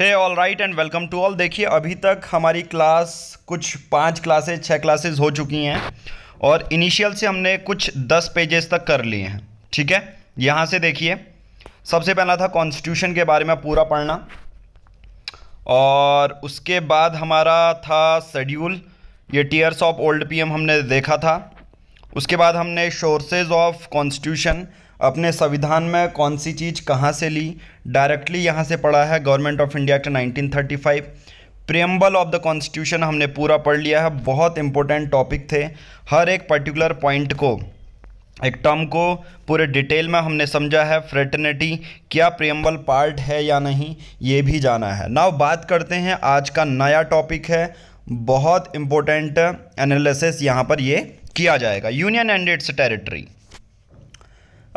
है all right and welcome to all देखिए अभी तक हमारी क्लास कुछ पाँच क्लासेज छः क्लासेज हो चुकी हैं और इनिशियल से हमने कुछ दस पेजेस तक कर लिए हैं ठीक है यहाँ से देखिए सबसे पहला था कॉन्स्टिट्यूशन के बारे में पूरा पढ़ना और उसके बाद हमारा था शेड्यूल ये टीयर्स ऑफ ओल्ड पीएम हमने देखा था उसके बाद हमने शोर्सेज ऑफ कॉन्स्टिट्यूशन अपने संविधान में कौन सी चीज़ कहाँ से ली डायरेक्टली यहाँ से पढ़ा है government of India act 1935 preamble of the constitution हमने पूरा पढ़ लिया है बहुत इंपॉर्टेंट टॉपिक थे हर एक पर्टिकुलर पॉइंट को एक टर्म को पूरे डिटेल में हमने समझा है फ्रेटर्निटी क्या प्रियम्बल पार्ट है या नहीं ये भी जाना है नाव बात करते हैं आज का नया टॉपिक है बहुत इंपॉर्टेंट एनालिसिस यहाँ पर ये किया जाएगा यूनियन एंड इट्स टेरिटरी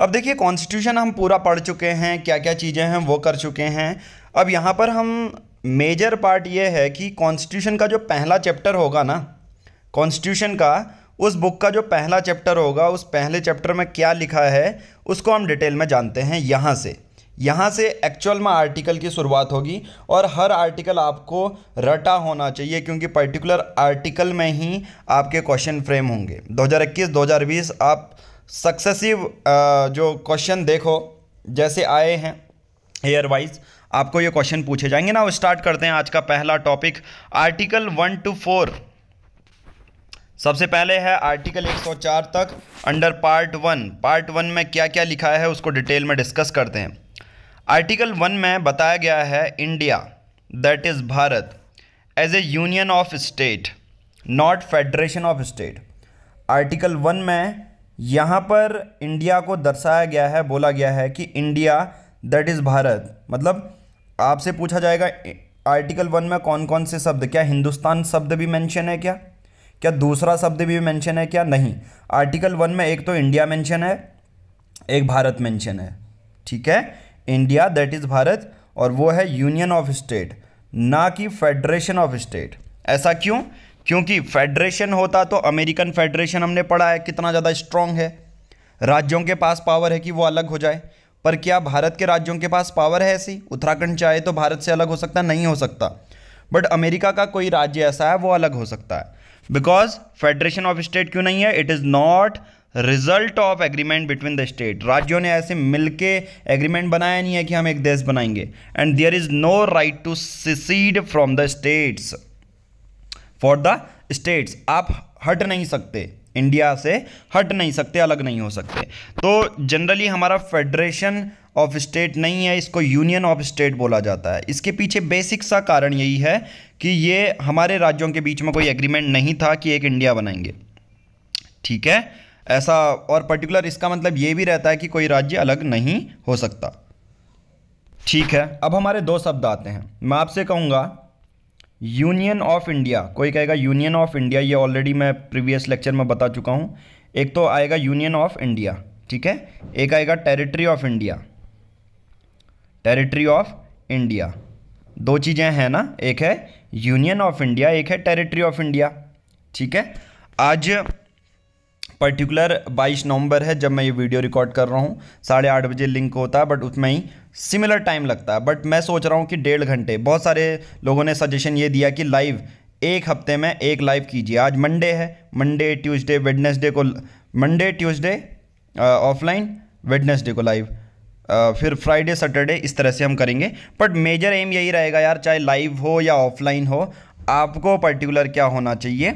अब देखिए कॉन्स्टिट्यूशन हम पूरा पढ़ चुके हैं क्या क्या चीज़ें हैं वो कर चुके हैं अब यहाँ पर हम मेजर पार्ट ये है कि कॉन्स्टिट्यूशन का जो पहला चैप्टर होगा ना कॉन्स्टिट्यूशन का उस बुक का जो पहला चैप्टर होगा उस पहले चैप्टर में क्या लिखा है उसको हम डिटेल में जानते हैं यहाँ से यहाँ से एक्चुअल में आर्टिकल की शुरुआत होगी और हर आर्टिकल आपको रटा होना चाहिए क्योंकि पर्टिकुलर आर्टिकल में ही आपके क्वेश्चन फ्रेम होंगे 2021-2020 आप सक्सेसिव uh, जो क्वेश्चन देखो जैसे आए हैं एयरवाइज वाइज आपको ये क्वेश्चन पूछे जाएंगे ना स्टार्ट करते हैं आज का पहला topic article one two four सबसे पहले है आर्टिकल 104 तक under part one part one में क्या क्या लिखा है उसको डिटेल में डिस्कस करते हैं आर्टिकल वन में बताया गया है India that is Bharat as a union of state not federation of state article one में यहाँ पर इंडिया को दर्शाया गया है बोला गया है कि इंडिया दैट इज़ भारत मतलब आपसे पूछा जाएगा आर्टिकल वन में कौन कौन से शब्द क्या हिंदुस्तान शब्द भी मेंशन है क्या क्या दूसरा शब्द भी मेंशन है क्या नहीं आर्टिकल वन में एक तो इंडिया मेंशन है एक भारत मेंशन है ठीक है इंडिया दैट इज़ भारत और वो है यूनियन ऑफ स्टेट ना कि फेडरेशन ऑफ स्टेट ऐसा क्यों क्योंकि फेडरेशन होता तो अमेरिकन फेडरेशन हमने पढ़ा है कितना ज़्यादा स्ट्रांग है राज्यों के पास पावर है कि वो अलग हो जाए पर क्या भारत के राज्यों के पास पावर है ऐसी उत्तराखंड चाहे तो भारत से अलग हो सकता नहीं हो सकता बट अमेरिका का कोई राज्य ऐसा है वो अलग हो सकता है बिकॉज फेडरेशन ऑफ स्टेट क्यों नहीं है it is not result of agreement between the state राज्यों ने ऐसे मिलके एग्रीमेंट बनाया नहीं है कि हम एक देश बनाएंगे and there is no right to secede from the states for the states आप हट नहीं सकते इंडिया से हट नहीं सकते अलग नहीं हो सकते तो जनरली हमारा फेडरेशन ऑफ स्टेट नहीं है इसको यूनियन ऑफ स्टेट बोला जाता है इसके पीछे बेसिक सा कारण यही है कि ये हमारे राज्यों के बीच में कोई एग्रीमेंट नहीं था कि एक इंडिया बनाएंगे ठीक है ऐसा और पर्टिकुलर इसका मतलब ये भी रहता है कि कोई राज्य अलग नहीं हो सकता ठीक है अब हमारे दो शब्द आते हैं मैं आपसे कहूँगा यूनियन ऑफ इंडिया कोई कहेगा यूनियन ऑफ इंडिया ये ऑलरेडी मैं प्रीवियस लेक्चर में बता चुका हूँ एक तो आएगा यूनियन ऑफ इंडिया ठीक है एक आएगा territory of India territory of India दो चीज़ें हैं ना एक है यूनियन ऑफ इंडिया एक है टेरिटरी ऑफ इंडिया ठीक है आज पर्टिकुलर 22 नवंबर है जब मैं ये वीडियो रिकॉर्ड कर रहा हूँ साढ़े आठ बजे लिंक होता है बट उसमें ही सिमिलर टाइम लगता है बट मैं सोच रहा हूँ कि डेढ़ घंटे बहुत सारे लोगों ने सजेशन ये दिया कि लाइव एक हफ्ते में एक लाइव कीजिए आज मंडे है मंडे ट्यूसडे वेडनेसडे को मंडे ट्यूसडे ऑफलाइन वेडनेसडे को लाइव फिर फ्राइडे सैटरडे इस तरह से हम करेंगे बट मेजर एम यही रहेगा यार चाहे लाइव हो या ऑफलाइन हो आपको पर्टिकुलर क्या होना चाहिए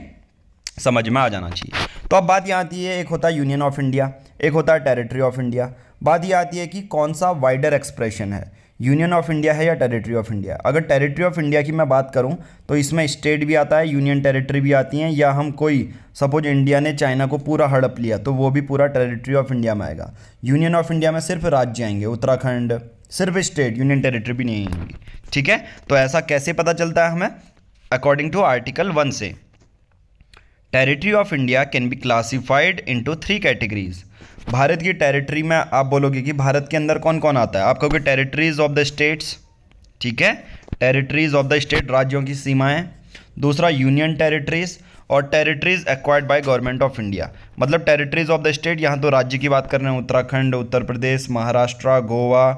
समझ में आ जाना चाहिए तो अब बात यह आती है एक होता है यूनियन ऑफ इंडिया एक होता है टेरिटरी ऑफ इंडिया बात यह आती है कि कौन सा वाइडर एक्सप्रेशन है यूनियन ऑफ इंडिया है या टेरिटरी ऑफ इंडिया अगर टेरिटरी ऑफ इंडिया की मैं बात करूं तो इसमें स्टेट भी आता है यूनियन टेरिटरी भी आती हैं या हम कोई सपोज इंडिया ने चाइना को पूरा हड़प लिया तो वो भी पूरा टेरिटरी ऑफ इंडिया में आएगा यूनियन ऑफ इंडिया में सिर्फ राज्य आएंगे उत्तराखंड सिर्फ स्टेट यूनियन टेरिटरी भी नहीं आएंगी ठीक है तो ऐसा कैसे पता चलता है हमें अकॉर्डिंग टू आर्टिकल वन से territory of India can be classified into three categories भारत की टेरिटरी में आप बोलोगे कि भारत के अंदर कौन कौन आता है आप कहोगे टेरिटरीज ऑफ द स्टेट्स ठीक है टेरिटरीज ऑफ द स्टेट राज्यों की सीमाएं दूसरा यूनियन टेरिटरीज और territories acquired by government of India मतलब टेरिटरीज ऑफ द स्टेट यहाँ तो राज्य की बात कर रहे हैं उत्तराखंड उत्तर प्रदेश महाराष्ट्र गोवा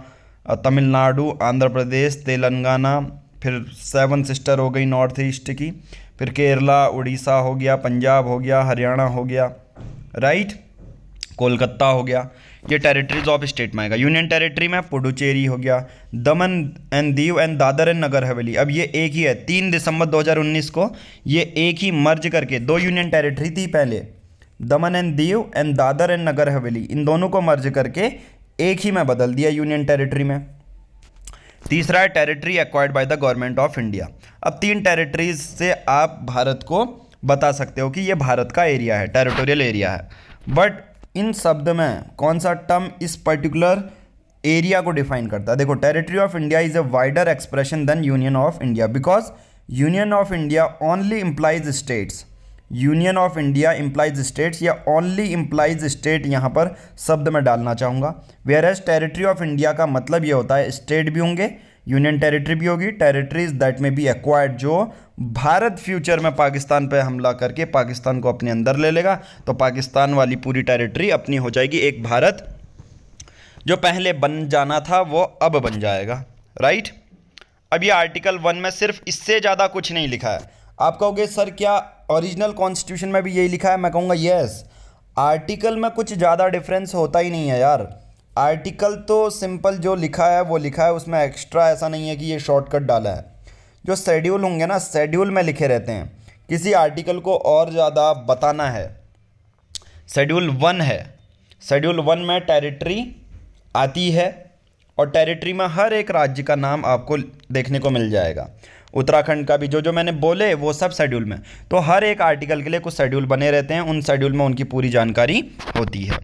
तमिलनाडु आंध्र प्रदेश तेलंगाना फिर सेवन सिस्टर हो गई नॉर्थ ईस्ट की फिर केरला उड़ीसा हो गया पंजाब हो गया हरियाणा हो गया राइट कोलकाता हो गया ये टेरिटरीज ऑफ स्टेट में आएगा यूनियन टेरिटरी में पुडुचेरी हो गया Daman and Diu and Dadar and Nagar Haveli अब ये एक ही है तीन दिसंबर 2019 को ये एक ही मर्ज करके दो यूनियन टेरिटरी थी पहले Daman and Diu and Dadar and Nagar Haveli इन दोनों को मर्ज करके एक ही में बदल दिया यूनियन टेरिटरी में तीसरा है territory acquired by the government of India अब तीन टेरिटरीज से आप भारत को बता सकते हो कि ये भारत का एरिया है टेरिटोरियल एरिया है बट इन शब्द में कौन सा टर्म इस पर्टिकुलर एरिया को डिफाइन करता है देखो territory of India is a wider expression than union of India because union of India only implies states union of India implies states या ओनली इम्प्लाइज स्टेट यहाँ पर शब्द में डालना चाहूँगा whereas territory of India का मतलब ये होता है स्टेट भी होंगे यूनियन टेरिटरी भी होगी टेरिटरीज दैट में बी एक्वायर्ड जो भारत फ्यूचर में पाकिस्तान पर हमला करके पाकिस्तान को अपने अंदर ले लेगा तो पाकिस्तान वाली पूरी टेरिटरी अपनी हो जाएगी एक भारत जो पहले बन जाना था वो अब बन जाएगा राइट अब ये आर्टिकल वन में सिर्फ इससे ज़्यादा कुछ नहीं लिखा है आप कहोगे सर क्या ओरिजिनल कॉन्स्टिट्यूशन में भी यही लिखा है मैं कहूँगा येस आर्टिकल में कुछ ज़्यादा डिफरेंस होता ही नहीं है यार आर्टिकल तो सिंपल जो लिखा है वो लिखा है उसमें एक्स्ट्रा ऐसा नहीं है कि ये शॉर्टकट डाला है जो शेड्यूल होंगे ना शेड्यूल में लिखे रहते हैं किसी आर्टिकल को और ज़्यादा बताना है शेड्यूल वन है शेड्यूल वन में टेरिटरी आती है और टेरिटरी में हर एक राज्य का नाम आपको देखने को मिल जाएगा उत्तराखंड का भी जो जो मैंने बोले वो सब शेड्यूल में तो हर एक आर्टिकल के लिए कुछ शेड्यूल बने रहते हैं उन शेड्यूल में उनकी पूरी जानकारी होती है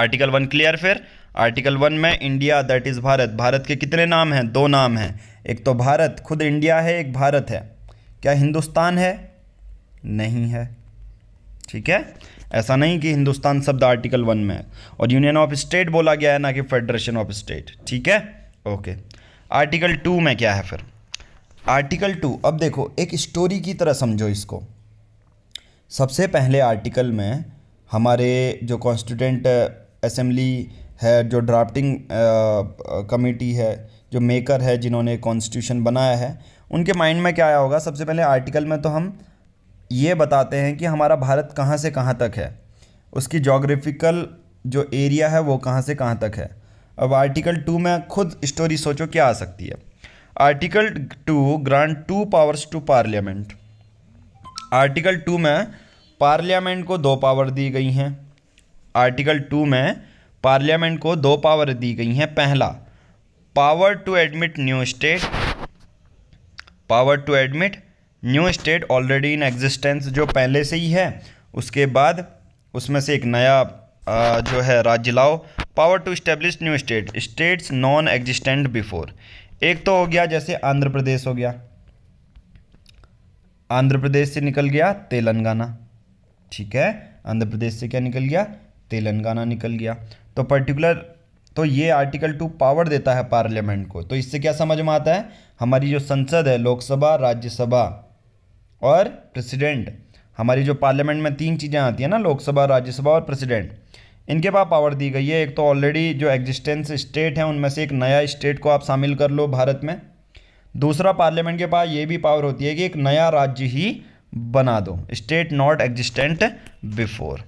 आर्टिकल वन क्लियर फिर आर्टिकल वन में India that is Bharat Bharat के कितने नाम हैं दो नाम हैं एक तो भारत खुद इंडिया है एक भारत है क्या हिंदुस्तान है नहीं है ठीक है ऐसा नहीं कि हिंदुस्तान शब्द आर्टिकल वन में है और यूनियन ऑफ स्टेट बोला गया है ना कि फेडरेशन ऑफ स्टेट ठीक है ओके आर्टिकल टू में क्या है फिर आर्टिकल टू अब देखो एक स्टोरी की तरह समझो इसको सबसे पहले आर्टिकल में हमारे जो कॉन्स्टिट्यूंट असेंबली है जो ड्राफ्टिंग कमेटी है जो मेकर है जिन्होंने कॉन्स्टिट्यूशन बनाया है उनके माइंड में क्या आया होगा सबसे पहले आर्टिकल में तो हम ये बताते हैं कि हमारा भारत कहाँ से कहाँ तक है उसकी जोग्राफिकल जो एरिया है वो कहाँ से कहाँ तक है अब आर्टिकल टू में खुद स्टोरी सोचो क्या आ सकती है article two grant two powers to parliament article two में पार्लियामेंट को दो पावर दी गई हैं आर्टिकल टू में पार्लियामेंट को दो पावर दी गई हैं पहला power to admit new state power to admit new state already in existence जो पहले से ही है उसके बाद उसमें से एक नया जो है राज्य लाओ power to establish new state states non existent before एक तो हो गया जैसे आंध्र प्रदेश हो गया आंध्र प्रदेश से निकल गया तेलंगाना ठीक है आंध्र प्रदेश से क्या निकल गया तेलंगाना निकल गया तो पर्टिकुलर तो ये आर्टिकल टू पावर देता है पार्लियामेंट को तो इससे क्या समझ में आता है हमारी जो संसद है लोकसभा राज्यसभा और प्रेसिडेंट हमारी जो पार्लियामेंट में तीन चीज़ें आती हैं ना लोकसभा राज्यसभा और प्रेसिडेंट इनके पास पावर दी गई है एक तो ऑलरेडी जो एग्जिस्टेंस स्टेट हैं उनमें से एक नया स्टेट को आप शामिल कर लो भारत में दूसरा पार्लियामेंट के पास ये भी पावर होती है कि एक नया राज्य ही बना दो स्टेट नॉट एग्जिस्टेंट बिफोर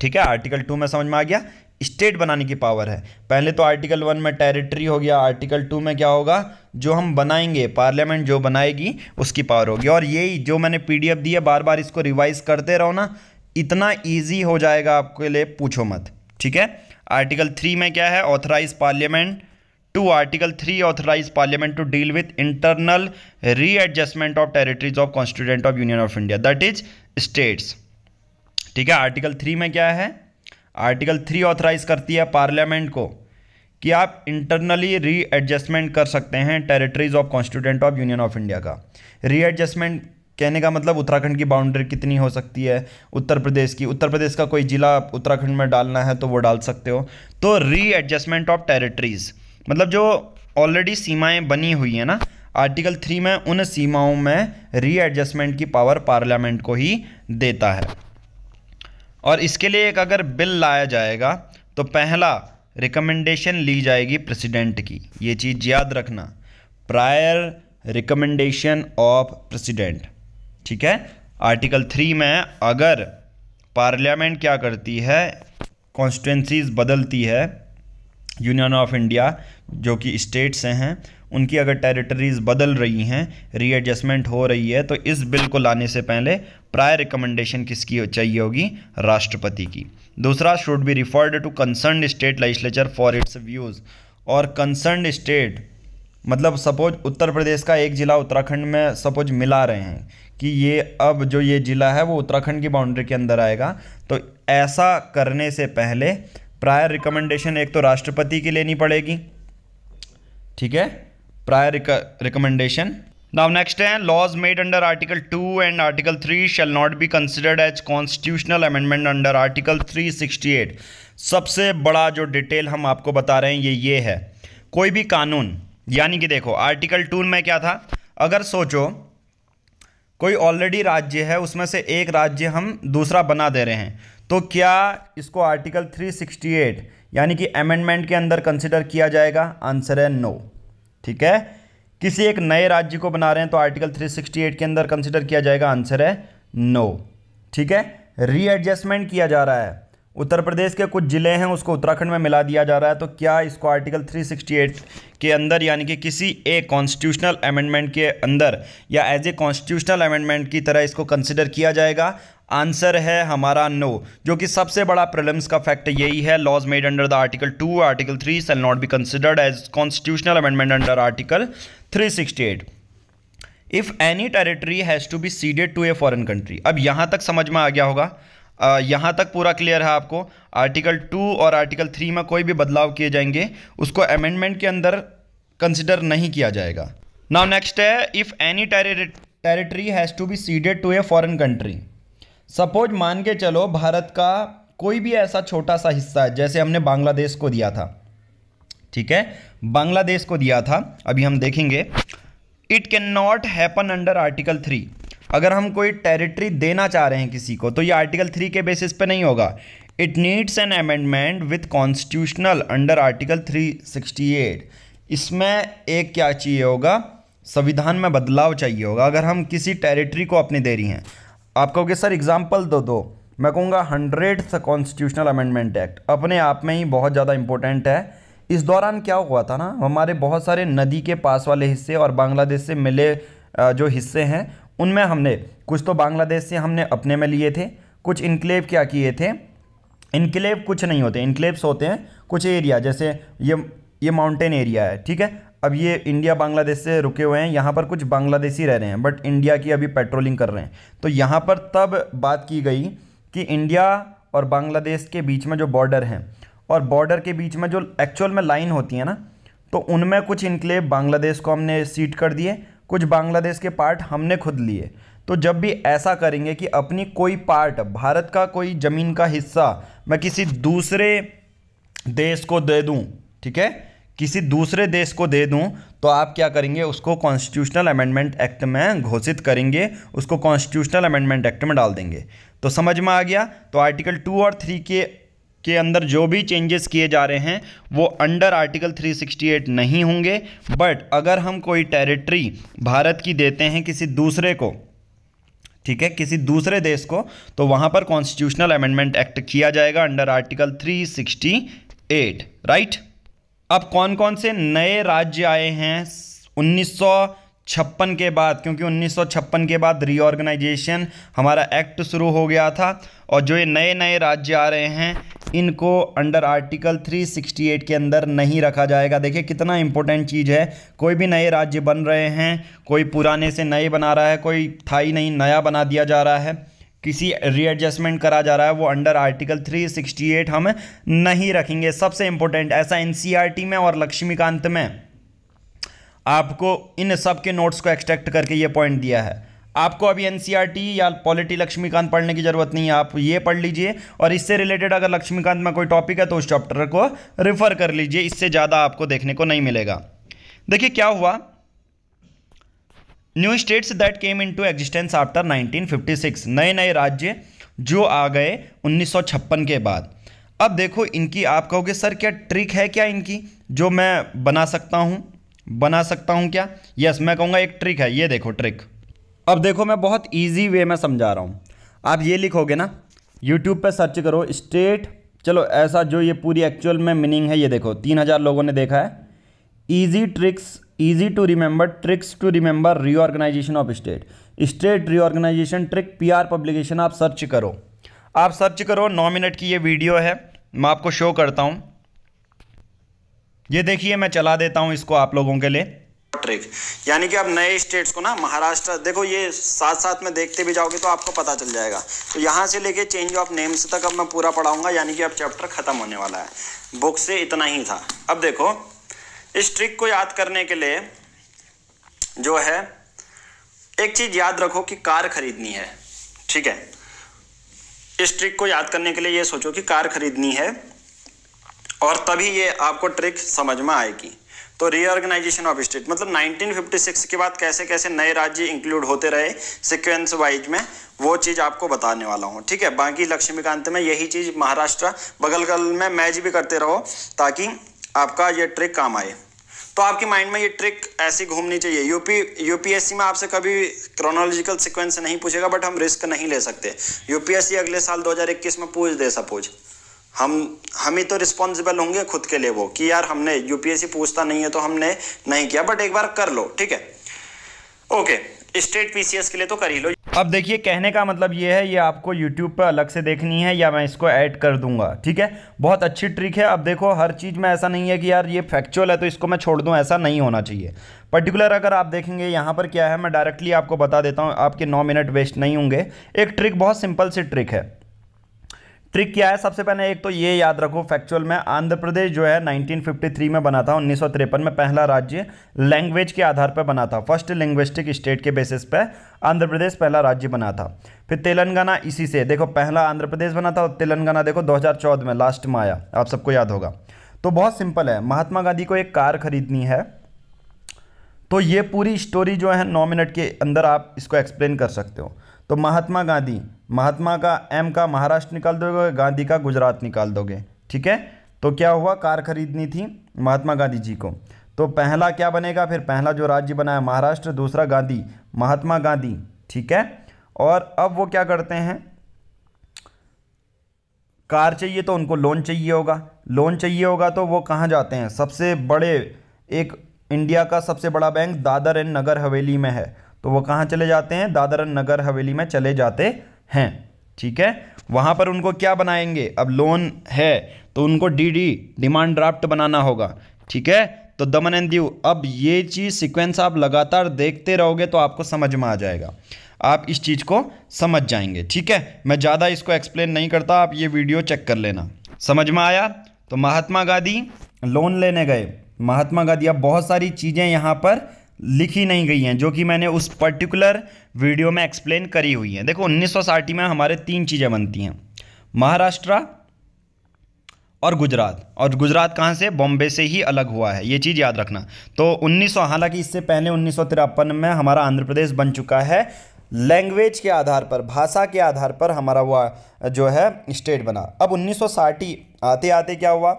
ठीक है आर्टिकल टू में समझ में आ गया स्टेट बनाने की पावर है पहले तो आर्टिकल वन में टेरिटरी हो गया आर्टिकल टू में क्या होगा जो हम बनाएंगे पार्लियामेंट जो बनाएगी उसकी पावर होगी और यही जो मैंने पीडीएफ दी है बार बार इसको रिवाइज करते रहो ना इतना ईजी हो जाएगा आपके लिए पूछो मत ठीक है आर्टिकल थ्री में क्या है authorise parliament to article three authorise parliament to deal with internal readjustment of territories of constituent of union of India that is states ठीक है आर्टिकल थ्री में क्या है आर्टिकल थ्री ऑथराइज करती है पार्लियामेंट को कि आप इंटरनली रीएडजस्टमेंट कर सकते हैं territories of constituent of union of India का रीएडजस्टमेंट कहने का मतलब उत्तराखंड की बाउंड्री कितनी हो सकती है उत्तर प्रदेश की उत्तर प्रदेश का कोई ज़िला उत्तराखंड में डालना है तो वो डाल सकते हो तो री एडजस्टमेंट ऑफ टेरिटरीज़ मतलब जो ऑलरेडी सीमाएं बनी हुई हैं ना आर्टिकल थ्री में उन सीमाओं में री एडजस्टमेंट की पावर पार्लियामेंट को ही देता है और इसके लिए एक अगर बिल लाया जाएगा तो पहला रिकमेंडेशन ली जाएगी प्रेसिडेंट की ये चीज़ याद रखना प्रायर रिकमेंडेशन ऑफ प्रेसिडेंट ठीक है आर्टिकल थ्री में अगर पार्लियामेंट क्या करती है कॉन्स्टिट्यूंसीज बदलती है यूनियन ऑफ इंडिया जो कि स्टेट्स हैं उनकी अगर टेरिटरीज बदल रही हैं रीएडजस्टमेंट हो रही है तो इस बिल को लाने से पहले प्रायर रिकमेंडेशन किसकी चाहिए होगी राष्ट्रपति की दूसरा should be referred to concern state legislature for its views और कंसर्न स्टेट मतलब सपोज उत्तर प्रदेश का एक ज़िला उत्तराखंड में सपोज मिला रहे हैं कि ये अब जो ये ज़िला है वो उत्तराखंड की बाउंड्री के अंदर आएगा तो ऐसा करने से पहले प्रायर रिकमेंडेशन एक तो राष्ट्रपति की लेनी पड़ेगी ठीक है प्रायर रिकमेंडेशन नाउ नेक्स्ट है laws made under article two and article three shall not be considered as constitutional amendment under article three sixty eight सबसे बड़ा जो डिटेल हम आपको बता रहे हैं ये ये है कोई भी कानून यानी कि देखो आर्टिकल टू में क्या था अगर सोचो कोई ऑलरेडी राज्य है उसमें से एक राज्य हम दूसरा बना दे रहे हैं तो क्या इसको आर्टिकल 368 यानी कि अमेंडमेंट के अंदर कंसिडर किया जाएगा आंसर है नो ठीक है किसी एक नए राज्य को बना रहे हैं तो आर्टिकल 368 के अंदर कंसिडर किया जाएगा आंसर है नो ठीक है रीएडजस्टमेंट किया जा रहा है उत्तर प्रदेश के कुछ ज़िले हैं उसको उत्तराखंड में मिला दिया जा रहा है तो क्या इसको आर्टिकल 368 के अंदर यानी कि किसी एक कॉन्स्टिट्यूशनल अमेंडमेंट के अंदर या एज ए कॉन्स्टिट्यूशनल अमेंडमेंट की तरह इसको कंसिडर किया जाएगा आंसर है हमारा नो जो कि सबसे बड़ा प्रॉब्लम्स का फैक्ट यही है laws made under the article two article three shall not be considered as constitutional amendment under article three if any territory has to be ceded to a foreign country अब यहाँ तक समझ में आ गया होगा यहाँ तक पूरा क्लियर है आपको आर्टिकल टू और आर्टिकल थ्री में कोई भी बदलाव किए जाएंगे उसको अमेंडमेंट के अंदर कंसिडर नहीं किया जाएगा नाउ नेक्स्ट है if any territory has to be ceded to a foreign country suppose मान के चलो भारत का कोई भी ऐसा छोटा सा हिस्सा है जैसे हमने बांग्लादेश को दिया था ठीक है बांग्लादेश को दिया था अभी हम देखेंगे it can not happen under article three अगर हम कोई टेरिटरी देना चाह रहे हैं किसी को तो ये आर्टिकल थ्री के बेसिस पे नहीं होगा it needs an amendment with constitutional under article 368 इसमें एक क्या चाहिए होगा संविधान में बदलाव चाहिए होगा अगर हम किसी टेरिटरी को अपनी दे रही हैं आप कहोगे सर एग्जाम्पल दो दो मैं कहूँगा हंड्रेड कॉन्स्टिट्यूशनल अमेंडमेंट एक्ट अपने आप में ही बहुत ज़्यादा इंपॉर्टेंट है इस दौरान क्या हुआ था ना हमारे बहुत सारे नदी के पास वाले हिस्से और बांग्लादेश से मिले जो हिस्से हैं उनमें हमने कुछ तो बांग्लादेश से हमने अपने में लिए थे कुछ इनक्लेव क्या किए थे इनक्लेव कुछ नहीं होते इनक्लेव्स होते हैं कुछ एरिया जैसे ये ये माउंटेन एरिया है ठीक है अब ये इंडिया बांग्लादेश से रुके हुए हैं यहाँ पर कुछ बांग्लादेशी रह रहे हैं बट इंडिया की अभी पेट्रोलिंग कर रहे हैं तो यहाँ पर तब बात की गई कि इंडिया और बांग्लादेश के बीच में जो बॉर्डर हैं और बॉर्डर के बीच में जो एक्चुअल में लाइन होती है ना तो उनमें कुछ इनक्लेव बांग्लादेश को हमने सीट कर दिए कुछ बांग्लादेश के पार्ट हमने खुद लिए तो जब भी ऐसा करेंगे कि अपनी कोई पार्ट भारत का कोई ज़मीन का हिस्सा मैं किसी दूसरे देश को दे दूं ठीक है किसी दूसरे देश को दे दूं तो आप क्या करेंगे उसको कॉन्स्टिट्यूशनल अमेंडमेंट एक्ट में घोषित करेंगे उसको कॉन्स्टिट्यूशनल अमेंडमेंट एक्ट में डाल देंगे तो समझ में आ गया तो आर्टिकल टू और थ्री के के अंदर जो भी चेंजेस किए जा रहे हैं वो अंडर आर्टिकल 368 नहीं होंगे बट अगर हम कोई टेरिटरी भारत की देते हैं किसी दूसरे को ठीक है किसी दूसरे देश को तो वहाँ पर कॉन्स्टिट्यूशनल अमेंडमेंट एक्ट किया जाएगा अंडर आर्टिकल 368 राइट अब कौन कौन से नए राज्य आए हैं उन्नीस छप्पन के बाद क्योंकि उन्नीस के बाद रीऑर्गेनाइजेशन हमारा एक्ट शुरू हो गया था और जो ये नए नए राज्य आ रहे हैं इनको अंडर आर्टिकल 368 के अंदर नहीं रखा जाएगा देखिए कितना इंपॉर्टेंट चीज़ है कोई भी नए राज्य बन रहे हैं कोई पुराने से नए बना रहा है कोई थाई नहीं नया बना दिया जा रहा है किसी रीएडजस्टमेंट करा जा रहा है वो अंडर आर्टिकल 368 हम नहीं रखेंगे सबसे इम्पोर्टेंट ऐसा एन e में और लक्ष्मीकांत में आपको इन सब के नोट्स को एक्सट्रैक्ट करके ये पॉइंट दिया है आपको अभी एनसीईआरटी e या पॉलिटी लक्ष्मीकांत पढ़ने की जरूरत नहीं है आप ये पढ़ लीजिए और इससे रिलेटेड अगर लक्ष्मीकांत में कोई टॉपिक है तो उस चैप्टर को रिफर कर लीजिए इससे ज़्यादा आपको देखने को नहीं मिलेगा देखिए क्या हुआ new states that came into existence after 1956 नए नए राज्य जो आ गए 1956 के बाद अब देखो इनकी आप कहोगे सर क्या ट्रिक है क्या इनकी जो मैं बना सकता हूँ बना सकता हूँ क्या यस मैं कहूँगा एक ट्रिक है ये देखो ट्रिक अब देखो मैं बहुत ईजी वे में समझा रहा हूँ आप ये लिखोगे ना यूट्यूब पर सर्च करो स्टेट चलो ऐसा जो ये पूरी एक्चुअल में मीनिंग है ये देखो तीन हज़ार लोगों ने देखा है easy tricks easy to remember tricks to remember reorganisation of state state reorganisation trick our publication आप सर्च करो आप सर्च करो नौ मिनट की ये वीडियो है मैं आपको शो करता हूँ ये देखिए मैं चला देता हूँ इसको आप लोगों के लिए ट्रिक यानी कि आप नए स्टेट्स को ना महाराष्ट्र देखो ये साथ साथ में देखते भी जाओगे तो आपको पता चल जाएगा तो यहाँ से लेके चेंज ऑफ नेम्स तक अब मैं पूरा पढ़ाऊंगा यानी कि अब चैप्टर खत्म होने वाला है बुक से इतना ही था अब देखो इस ट्रिक को याद करने के लिए जो है एक चीज़ याद रखो कि कार खरीदनी है ठीक है इस ट्रिक को याद करने के लिए ये सोचो कि कार खरीदनी है और तभी ये आपको ट्रिक समझ में आएगी तो रीऑर्गेनाइजेशन ऑफ स्टेट मतलब 1956 के बाद कैसे कैसे नए राज्य इंक्लूड होते रहे सिक्वेंस वाइज में वो चीज़ आपको बताने वाला हूँ ठीक है बाकी लक्ष्मीकांत में यही चीज़ महाराष्ट्र बगलगल में मैच भी करते रहो ताकि आपका ये ट्रिक काम आए तो आपके माइंड में ये ट्रिक ऐसी घूमनी चाहिए यूपी यूपीएससी में आपसे कभी क्रोनोलॉजिकल सिक्वेंस नहीं पूछेगा बट हम रिस्क नहीं ले सकते यूपीएससी अगले साल 2021 में पूछ दे सपोज हम हम ही तो रिस्पॉन्सिबल होंगे खुद के लिए वो कि यार हमने यूपीएससी पूछता नहीं है तो हमने नहीं किया बट एक बार कर लो ठीक है ओके स्टेट पीसीएस के लिए तो कर ही लो अब देखिए कहने का मतलब ये है ये आपको यूट्यूब पर अलग से देखनी है या मैं इसको ऐड कर दूंगा ठीक है बहुत अच्छी ट्रिक है अब देखो हर चीज़ में ऐसा नहीं है कि यार ये फैक्चुअल है तो इसको मैं छोड़ दूँ ऐसा नहीं होना चाहिए पर्टिकुलर अगर आप देखेंगे यहाँ पर क्या है मैं डायरेक्टली आपको बता देता हूँ आपके नौ मिनट वेस्ट नहीं होंगे एक ट्रिक बहुत सिंपल सी ट्रिक है ट्रिक क्या है सबसे पहले एक तो ये याद रखो फैक्चुअल में आंध्र प्रदेश जो है 1953 में बना था उन्नीस में पहला राज्य लैंग्वेज के आधार पर बना था फर्स्ट लिंग्विस्टिक स्टेट के बेसिस पे आंध्र प्रदेश पहला राज्य बना था फिर तेलंगाना इसी से देखो पहला आंध्र प्रदेश बना था और तेलंगाना देखो 2014 में लास्ट में आया आप सबको याद होगा तो बहुत सिंपल है महात्मा गांधी को एक कार खरीदनी है तो ये पूरी स्टोरी जो है नौ मिनट के अंदर आप इसको एक्सप्लेन कर सकते हो तो महात्मा गांधी महात्मा का एम का महाराष्ट्र निकाल दोगे गांधी का गुजरात निकाल दोगे ठीक है तो क्या हुआ कार खरीदनी थी महात्मा गांधी जी को तो पहला क्या बनेगा फिर पहला जो राज्य बनाया महाराष्ट्र दूसरा गांधी महात्मा गांधी ठीक है और अब वो क्या करते हैं कार चाहिए तो उनको लोन चाहिए होगा लोन चाहिए होगा तो वो कहाँ जाते हैं सबसे बड़े एक इंडिया का सबसे बड़ा बैंक दादर एंड नगर हवेली में है तो वो कहाँ चले जाते हैं दादर एंड नगर हवेली में चले जाते हैं ठीक है वहाँ पर उनको क्या बनाएंगे अब लोन है तो उनको डी डी डिमांड ड्राफ्ट बनाना होगा ठीक है तो दमन एंड दीव अब ये चीज़ सीक्वेंस आप लगातार देखते रहोगे तो आपको समझ में आ जाएगा आप इस चीज़ को समझ जाएंगे ठीक है मैं ज़्यादा इसको एक्सप्लेन नहीं करता आप ये वीडियो चेक कर लेना समझ में आया तो महात्मा गांधी लोन लेने गए महात्मा गांधी अब बहुत सारी चीज़ें यहाँ पर लिखी नहीं गई हैं जो कि मैंने उस पर्टिकुलर वीडियो में एक्सप्लेन करी हुई हैं देखो उन्नीस में हमारे तीन चीज़ें बनती हैं महाराष्ट्र और गुजरात और गुजरात कहाँ से बॉम्बे से ही अलग हुआ है ये चीज़ याद रखना तो 1900 हालांकि इससे पहले उन्नीस में हमारा आंध्र प्रदेश बन चुका है लैंग्वेज के आधार पर भाषा के आधार पर हमारा वह जो है स्टेट बना अब उन्नीस आते आते क्या हुआ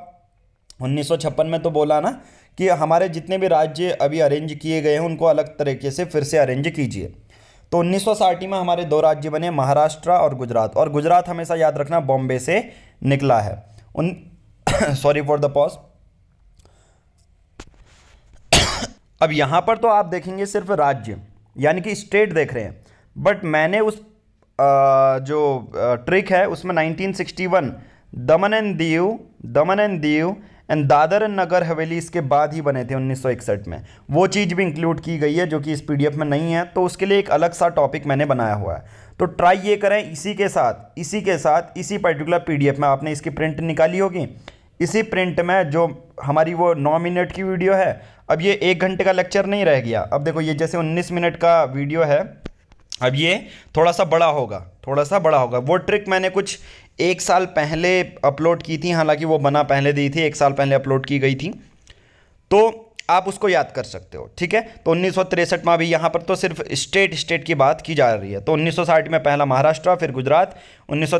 उन्नीस में तो बोला ना कि हमारे जितने भी राज्य अभी अरेंज किए गए हैं उनको अलग तरीके से फिर से अरेंज कीजिए तो उन्नीस में हमारे दो राज्य बने महाराष्ट्र और गुजरात और गुजरात हमेशा याद रखना बॉम्बे से निकला है उन सॉरी फॉर द पॉज अब यहाँ पर तो आप देखेंगे सिर्फ राज्य यानी कि स्टेट देख रहे हैं बट मैंने उस आ, जो ट्रिक है उसमें 1961 दमन and Diu Daman and Diu and Dadar and Nagar Haveli इसके बाद ही बने थे 1961 में वो चीज़ भी इंक्लूड की गई है जो कि इस पीडीएफ में नहीं है तो उसके लिए एक अलग सा टॉपिक मैंने बनाया हुआ है तो ट्राई ये करें इसी के साथ इसी के साथ इसी पर्टिकुलर पीडीएफ में आपने इसकी प्रिंट निकाली होगी इसी प्रिंट में जो हमारी वो नौ मिनट की वीडियो है अब ये एक घंटे का लेक्चर नहीं रह गया अब देखो ये जैसे उन्नीस मिनट का वीडियो है अब ये थोड़ा सा बड़ा होगा थोड़ा सा बड़ा होगा वो ट्रिक मैंने कुछ एक साल पहले अपलोड की थी हालांकि वो बना पहले दी थी एक साल पहले अपलोड की गई थी तो आप उसको याद कर सकते हो ठीक है तो उन्नीस में अभी यहाँ पर तो सिर्फ स्टेट स्टेट की बात की जा रही है तो 1960 में पहला महाराष्ट्र फिर गुजरात उन्नीस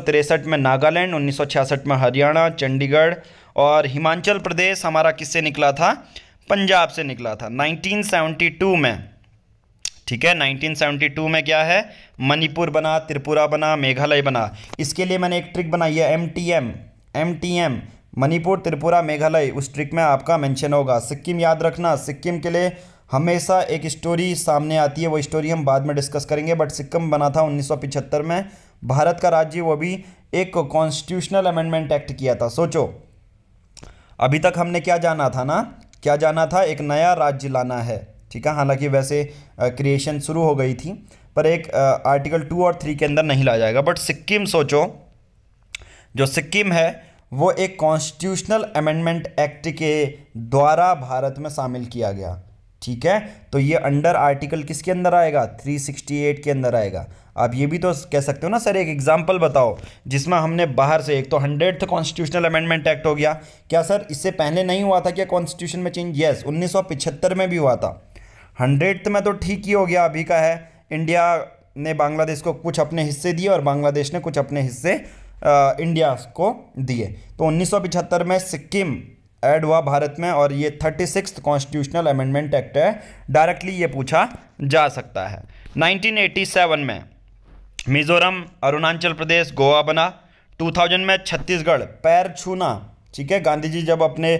में नागालैंड उन्नीस में हरियाणा चंडीगढ़ और हिमाचल प्रदेश हमारा किससे निकला था पंजाब से निकला था 1972 में ठीक है 1972 में क्या है मणिपुर बना त्रिपुरा बना मेघालय बना इसके लिए मैंने एक ट्रिक बनाई है M T M M T M Manipur Tripura Meghalaya उस ट्रिक में आपका मेंशन होगा सिक्किम याद रखना सिक्किम के लिए हमेशा एक स्टोरी सामने आती है वो स्टोरी हम बाद में डिस्कस करेंगे बट सिक्किम बना था उन्नीस में भारत का राज्य वो भी एक कॉन्स्टिट्यूशनल अमेंडमेंट एक्ट किया था सोचो अभी तक हमने क्या जाना था ना क्या जाना था एक नया राज्य लाना है ठीक है हालांकि वैसे क्रिएशन शुरू हो गई थी पर एक आर्टिकल टू और थ्री के अंदर नहीं लाया जाएगा बट सिक्किम सोचो जो सिक्किम है वो एक कॉन्स्टिट्यूशनल अमेंडमेंट एक्ट के द्वारा भारत में शामिल किया गया ठीक है तो ये अंडर आर्टिकल किसके अंदर आएगा 368 के अंदर आएगा आप ये भी तो कह सकते हो ना सर एक एग्जाम्पल बताओ जिसमें हमने बाहर से एक तो हंड्रेड कॉन्स्टिट्यूशनल अमेंडमेंट एक्ट हो गया क्या सर इससे पहले नहीं हुआ था क्या कॉन्स्टिट्यूशन में चेंज यस उन्नीस में भी हुआ था हंड्रेड में तो ठीक ही हो गया अभी का है इंडिया ने बांग्लादेश को कुछ अपने हिस्से दिए और बांग्लादेश ने कुछ अपने हिस्से इंडिया को दिए तो उन्नीस में सिक्किम ऐड हुआ भारत में और ये thirty six constitutional amendment act है डायरेक्टली ये पूछा जा सकता है 1987 में मिज़ोरम अरुणाचल प्रदेश गोवा बना 2000 में छत्तीसगढ़ पैर छूना ठीक है गांधी जी जब अपने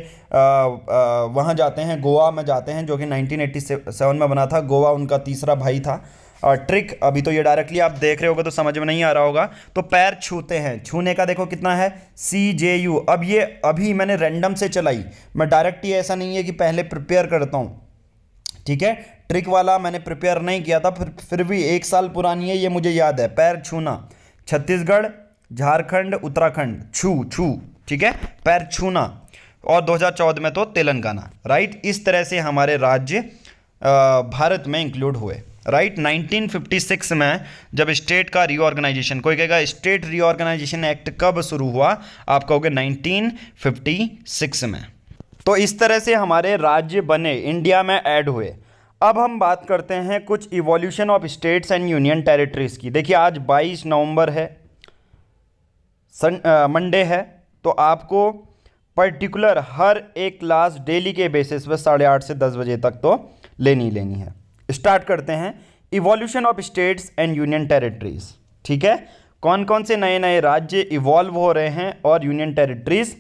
वहाँ जाते हैं गोवा में जाते हैं जो कि 1987 में बना था गोवा उनका तीसरा भाई था और ट्रिक अभी तो ये डायरेक्टली आप देख रहे होगे तो समझ में नहीं आ रहा होगा तो पैर छूते हैं छूने का देखो कितना है सी जे यू अब ये अभी मैंने रैंडम से चलाई मैं डायरेक्टली ऐसा नहीं है कि पहले प्रिपेयर करता हूँ ठीक है ट्रिक वाला मैंने प्रिपेयर नहीं किया था फिर फिर भी एक साल पुरानी है ये मुझे याद है पैर छूना छत्तीसगढ़ झारखंड उत्तराखंड छू छू ठीक है पैर छूना और 2014 में तो तेलंगाना राइट इस तरह से हमारे राज्य भारत में इंक्लूड हुए राइट 1956 में जब स्टेट का रीऑर्गेनाइजेशन कोई कहेगा स्टेट रीऑर्गेनाइजेशन एक्ट कब शुरू हुआ आप कहोगे 1956 में तो इस तरह से हमारे राज्य बने इंडिया में ऐड हुए अब हम बात करते हैं कुछ evolution of states and union territories की देखिए आज 22 नवंबर है सन मंडे है तो आपको पर्टिकुलर हर एक क्लास डेली के बेसिस पर साढ़े आठ से दस बजे तक तो लेनी लेनी है स्टार्ट करते हैं evolution of states and union territories ठीक है कौन कौन से नए नए राज्य इवॉल्व हो रहे हैं और यूनियन टेरिटरीज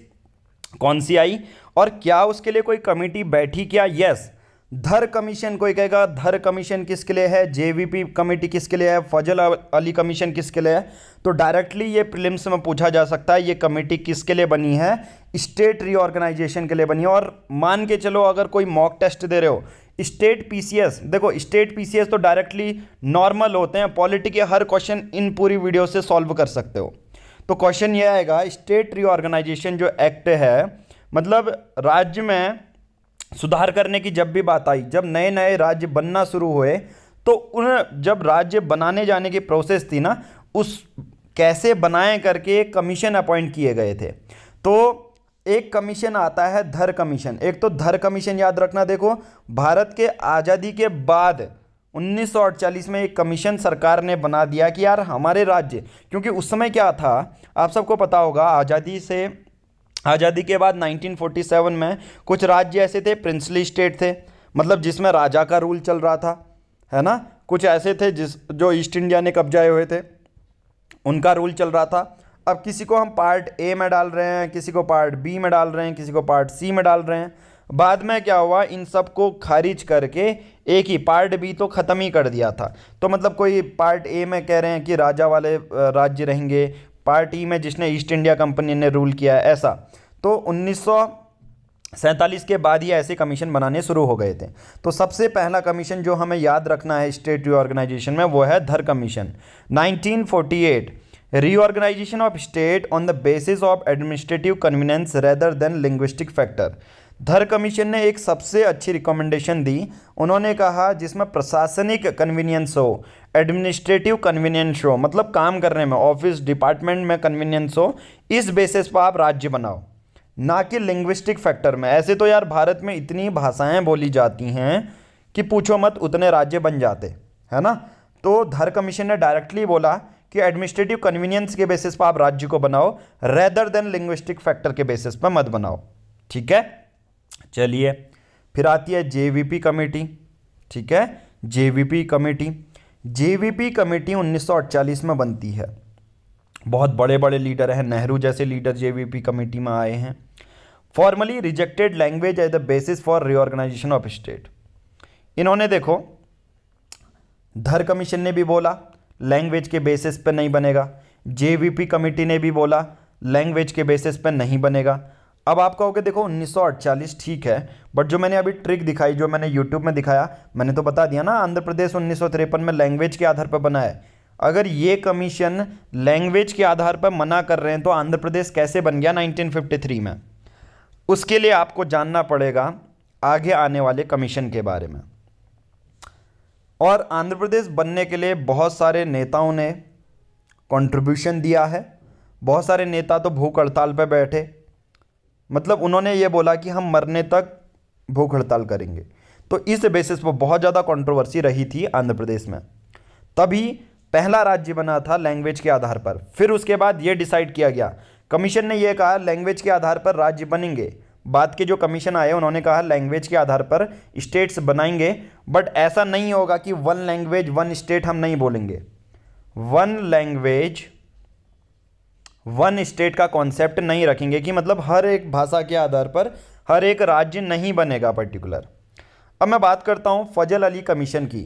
कौन सी आई और क्या उसके लिए कोई कमेटी बैठी क्या यस धर कमीशन कोई कहेगा धर कमीशन किसके लिए है जेवीपी कमेटी किसके लिए है फजल अली कमीशन किसके लिए है तो डायरेक्टली ये प्रिलिम्स में पूछा जा सकता है ये कमेटी किसके लिए बनी है स्टेट रीऑर्गेनाइजेशन के लिए बनी है और मान के चलो अगर कोई मॉक टेस्ट दे रहे हो स्टेट पीसीएस देखो स्टेट पीसीएस तो डायरेक्टली नॉर्मल होते हैं पॉलिटी के हर क्वेश्चन इन पूरी वीडियो से सॉल्व कर सकते हो तो क्वेश्चन ये आएगा स्टेट रीऑर्गेनाइजेशन जो एक्ट है मतलब राज्य में सुधार करने की जब भी बात आई जब नए नए राज्य बनना शुरू हुए तो उन जब राज्य बनाने जाने की प्रोसेस थी ना उस कैसे बनाए करके एक कमीशन अपॉइंट किए गए थे तो एक कमीशन आता है धर कमीशन एक तो धर कमीशन याद रखना देखो भारत के आज़ादी के बाद 1948 में एक कमीशन सरकार ने बना दिया कि यार हमारे राज्य क्योंकि उस समय क्या था आप सबको पता होगा आज़ादी से आज़ादी के बाद 1947 में कुछ राज्य ऐसे थे प्रिंसली स्टेट थे मतलब जिसमें राजा का रूल चल रहा था है ना कुछ ऐसे थे जिस जो ईस्ट इंडिया ने कब्जाए हुए थे उनका रूल चल रहा था अब किसी को हम पार्ट ए में डाल रहे हैं किसी को पार्ट बी में डाल रहे हैं किसी को पार्ट सी में डाल रहे हैं बाद में क्या हुआ इन सब को खारिज करके एक ही पार्ट बी तो ख़त्म ही कर दिया था तो मतलब कोई पार्ट ए में कह रहे हैं कि राजा वाले राज्य रहेंगे पार्टी में जिसने ईस्ट इंडिया कंपनी ने रूल किया ऐसा तो उन्नीस सैंतालीस के बाद ही ऐसे कमीशन बनाने शुरू हो गए थे तो सबसे पहला कमीशन जो हमें याद रखना है स्टेट रिओर्गेनाइजेशन में वो है Dhar commission 1948 reorganisation of state on the basis of administrative convenience rather than linguistic factor Dhar commission ने एक सबसे अच्छी रिकमेंडेशन दी उन्होंने कहा जिसमें प्रशासनिक कन्वीनियंस हो एडमिनिस्ट्रेटिव कन्वीनियंस हो मतलब काम करने में ऑफिस डिपार्टमेंट में कन्वीनियंस हो इस बेसिस पर आप राज्य बनाओ ना कि लिंग्विस्टिक फैक्टर में ऐसे तो यार भारत में इतनी भाषाएं बोली जाती हैं कि पूछो मत उतने राज्य बन जाते है ना तो धर कमीशन ने डायरेक्टली बोला कि एडमिनिस्ट्रेटिव कन्वीनियंस के बेसिस पर आप राज्य को बनाओ रेदर देन लिंग्विस्टिक फैक्टर के बेसिस पर मत बनाओ ठीक है चलिए फिर आती है जेवीपी कमेटी ठीक है जेवीपी कमेटी जेवीपी कमेटी 1948 में बनती है बहुत बड़े बड़े लीडर हैं नेहरू जैसे लीडर जेवीपी कमेटी में आए हैं formally rejected language as the basis for reorganisation of state इन्होंने देखो धर कमीशन ने भी बोला लैंग्वेज के बेसिस पर नहीं बनेगा जेवीपी कमेटी ने भी बोला लैंग्वेज के बेसिस पर नहीं बनेगा अब आप कहोगे देखो उन्नीस ठीक है बट जो मैंने अभी ट्रिक दिखाई जो मैंने यूट्यूब में दिखाया मैंने तो बता दिया ना आंध्र प्रदेश उन्नीस में लैंग्वेज के आधार पर बना है अगर ये कमीशन लैंग्वेज के आधार पर मना कर रहे हैं तो आंध्र प्रदेश कैसे बन गया 1953 में उसके लिए आपको जानना पड़ेगा आगे आने वाले कमीशन के बारे में और आंध्र प्रदेश बनने के लिए बहुत सारे नेताओं ने कंट्रीब्यूशन दिया है बहुत सारे नेता तो भूख हड़ताल पर बैठे मतलब उन्होंने ये बोला कि हम मरने तक भूख हड़ताल करेंगे तो इस बेसिस पर बहुत ज़्यादा कंट्रोवर्सी रही थी आंध्र प्रदेश में तभी पहला राज्य बना था लैंग्वेज के आधार पर फिर उसके बाद ये डिसाइड किया गया कमीशन ने यह कहा लैंग्वेज के आधार पर राज्य बनेंगे बाद के जो कमीशन आए उन्होंने कहा लैंग्वेज के आधार पर स्टेट्स बनाएंगे बट ऐसा नहीं होगा कि वन लैंग्वेज वन स्टेट हम नहीं बोलेंगे वन लैंग्वेज वन स्टेट का कॉन्सेप्ट नहीं रखेंगे कि मतलब हर एक भाषा के आधार पर हर एक राज्य नहीं बनेगा पर्टिकुलर अब मैं बात करता हूँ फजल अली कमीशन की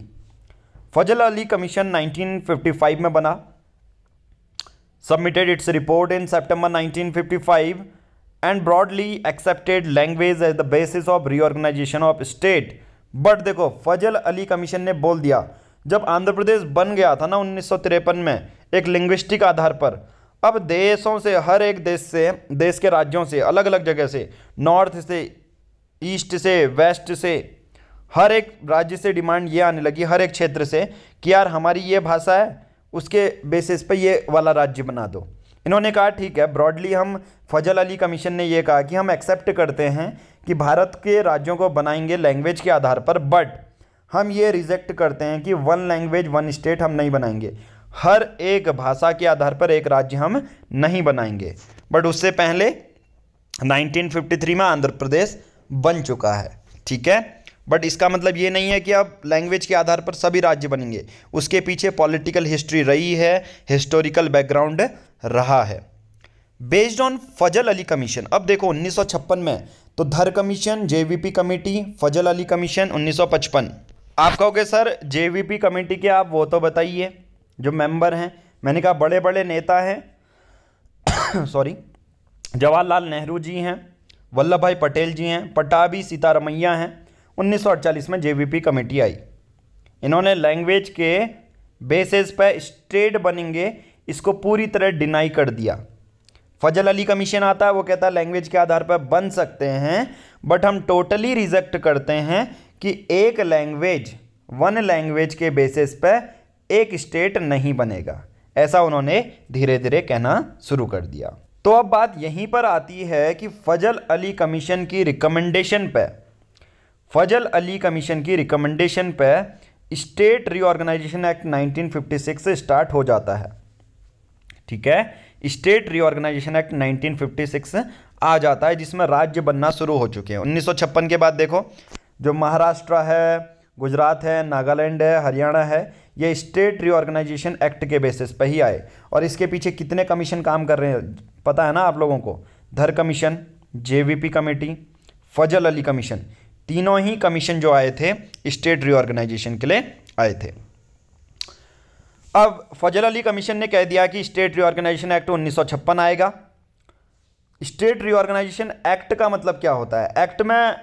फजल अली कमीशन 1955 में बना submitted its report in September 1955 and broadly accepted language as the basis of reorganisation of state but देखो फजल अली कमीशन ने बोल दिया जब आंध्र प्रदेश बन गया था ना उन्नीस में एक लिंग्विस्टिक आधार पर अब देशों से हर एक देश से देश के राज्यों से अलग अलग जगह से नॉर्थ से ईस्ट से वेस्ट से हर एक राज्य से डिमांड ये आने लगी हर एक क्षेत्र से कि यार हमारी ये भाषा है उसके बेसिस पे ये वाला राज्य बना दो इन्होंने कहा ठीक है ब्रॉडली हम फजल अली कमीशन ने ये कहा कि हम एक्सेप्ट करते हैं कि भारत के राज्यों को बनाएंगे लैंग्वेज के आधार पर बट हम ये रिजेक्ट करते हैं कि वन लैंग्वेज वन स्टेट हम नहीं बनाएंगे हर एक भाषा के आधार पर एक राज्य हम नहीं बनाएंगे बट उससे पहले 1953 में आंध्र प्रदेश बन चुका है ठीक है बट इसका मतलब ये नहीं है कि अब लैंग्वेज के आधार पर सभी राज्य बनेंगे उसके पीछे पॉलिटिकल हिस्ट्री रही है हिस्टोरिकल बैकग्राउंड रहा है based on Fazal Ali commission अब देखो 1956 में तो Dhar commission JVP committee Fazal Ali commission 1955 आप कहोगे सर जेवीपी कमेटी के आप वो तो बताइए जो मेंबर हैं मैंने कहा बड़े बड़े नेता हैं सॉरी जवाहरलाल नेहरू जी हैं वल्लभ भाई पटेल जी हैं पटाबी सीतारमैया हैं 1948 में जेवीपी कमेटी आई इन्होंने लैंग्वेज के बेसिस पर स्टेट बनेंगे इसको पूरी तरह डिनाई कर दिया फजल अली कमीशन आता है वो कहता है लैंग्वेज के आधार पर बन सकते हैं बट हम टोटली रिजेक्ट करते हैं कि एक लैंग्वेज वन लैंग्वेज के बेसिस पर एक स्टेट नहीं बनेगा ऐसा उन्होंने धीरे धीरे कहना शुरू कर दिया तो अब बात यहीं पर आती है कि फजल अली कमीशन की रिकमेंडेशन पर फजल अली कमीशन की रिकमेंडेशन पर स्टेट रीऑर्गेनाइजेशन एक्ट 1956 से स्टार्ट हो जाता है ठीक है स्टेट रीऑर्गेनाइजेशन एक्ट 1956 आ जाता है जिसमें राज्य बनना शुरू हो चुके हैं 1956 के बाद देखो जो महाराष्ट्र है गुजरात है नागालैंड है हरियाणा है ये स्टेट रीऑर्गेनाइजेशन एक्ट के बेसिस पर ही आए और इसके पीछे कितने कमीशन काम कर रहे हैं पता है ना आप लोगों को Dhar commission JVP committee Fazal Ali commission तीनों ही कमीशन जो आए थे स्टेट रीऑर्गेनाइजेशन के लिए आए थे अब फजल अली कमीशन ने कह दिया कि स्टेट रीऑर्गेनाइजेशन एक्ट उन्नीस आएगा स्टेट रीऑर्गेनाइजेशन एक्ट का मतलब क्या होता है एक्ट में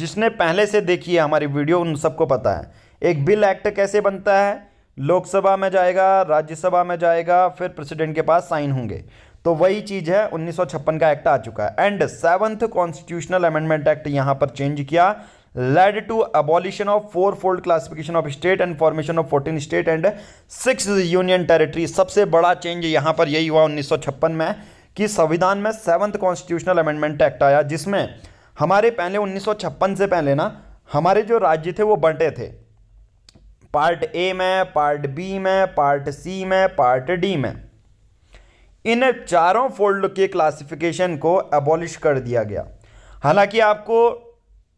जिसने पहले से देखी है हमारी वीडियो उन सबको पता है एक बिल एक्ट कैसे बनता है लोकसभा में जाएगा राज्यसभा में जाएगा फिर प्रेसिडेंट के पास साइन होंगे तो वही चीज़ है 1956 का एक्ट आ चुका है and seventh constitutional amendment act यहां पर चेंज किया led to abolition of four fold classification of state and formation of 14 state and six union territory सबसे बड़ा चेंज यहां पर यही हुआ उन्नीस में कि संविधान में सेवंथ कॉन्स्टिट्यूशनल अमेंडमेंट एक्ट आया जिसमें हमारे पहले उन्नीस से पहले ना हमारे जो राज्य थे वो बंटे थे पार्ट ए में पार्ट बी में पार्ट सी में पार्ट डी में इन चारों फोल्ड के क्लासिफिकेशन को एबॉलिश कर दिया गया हालांकि आपको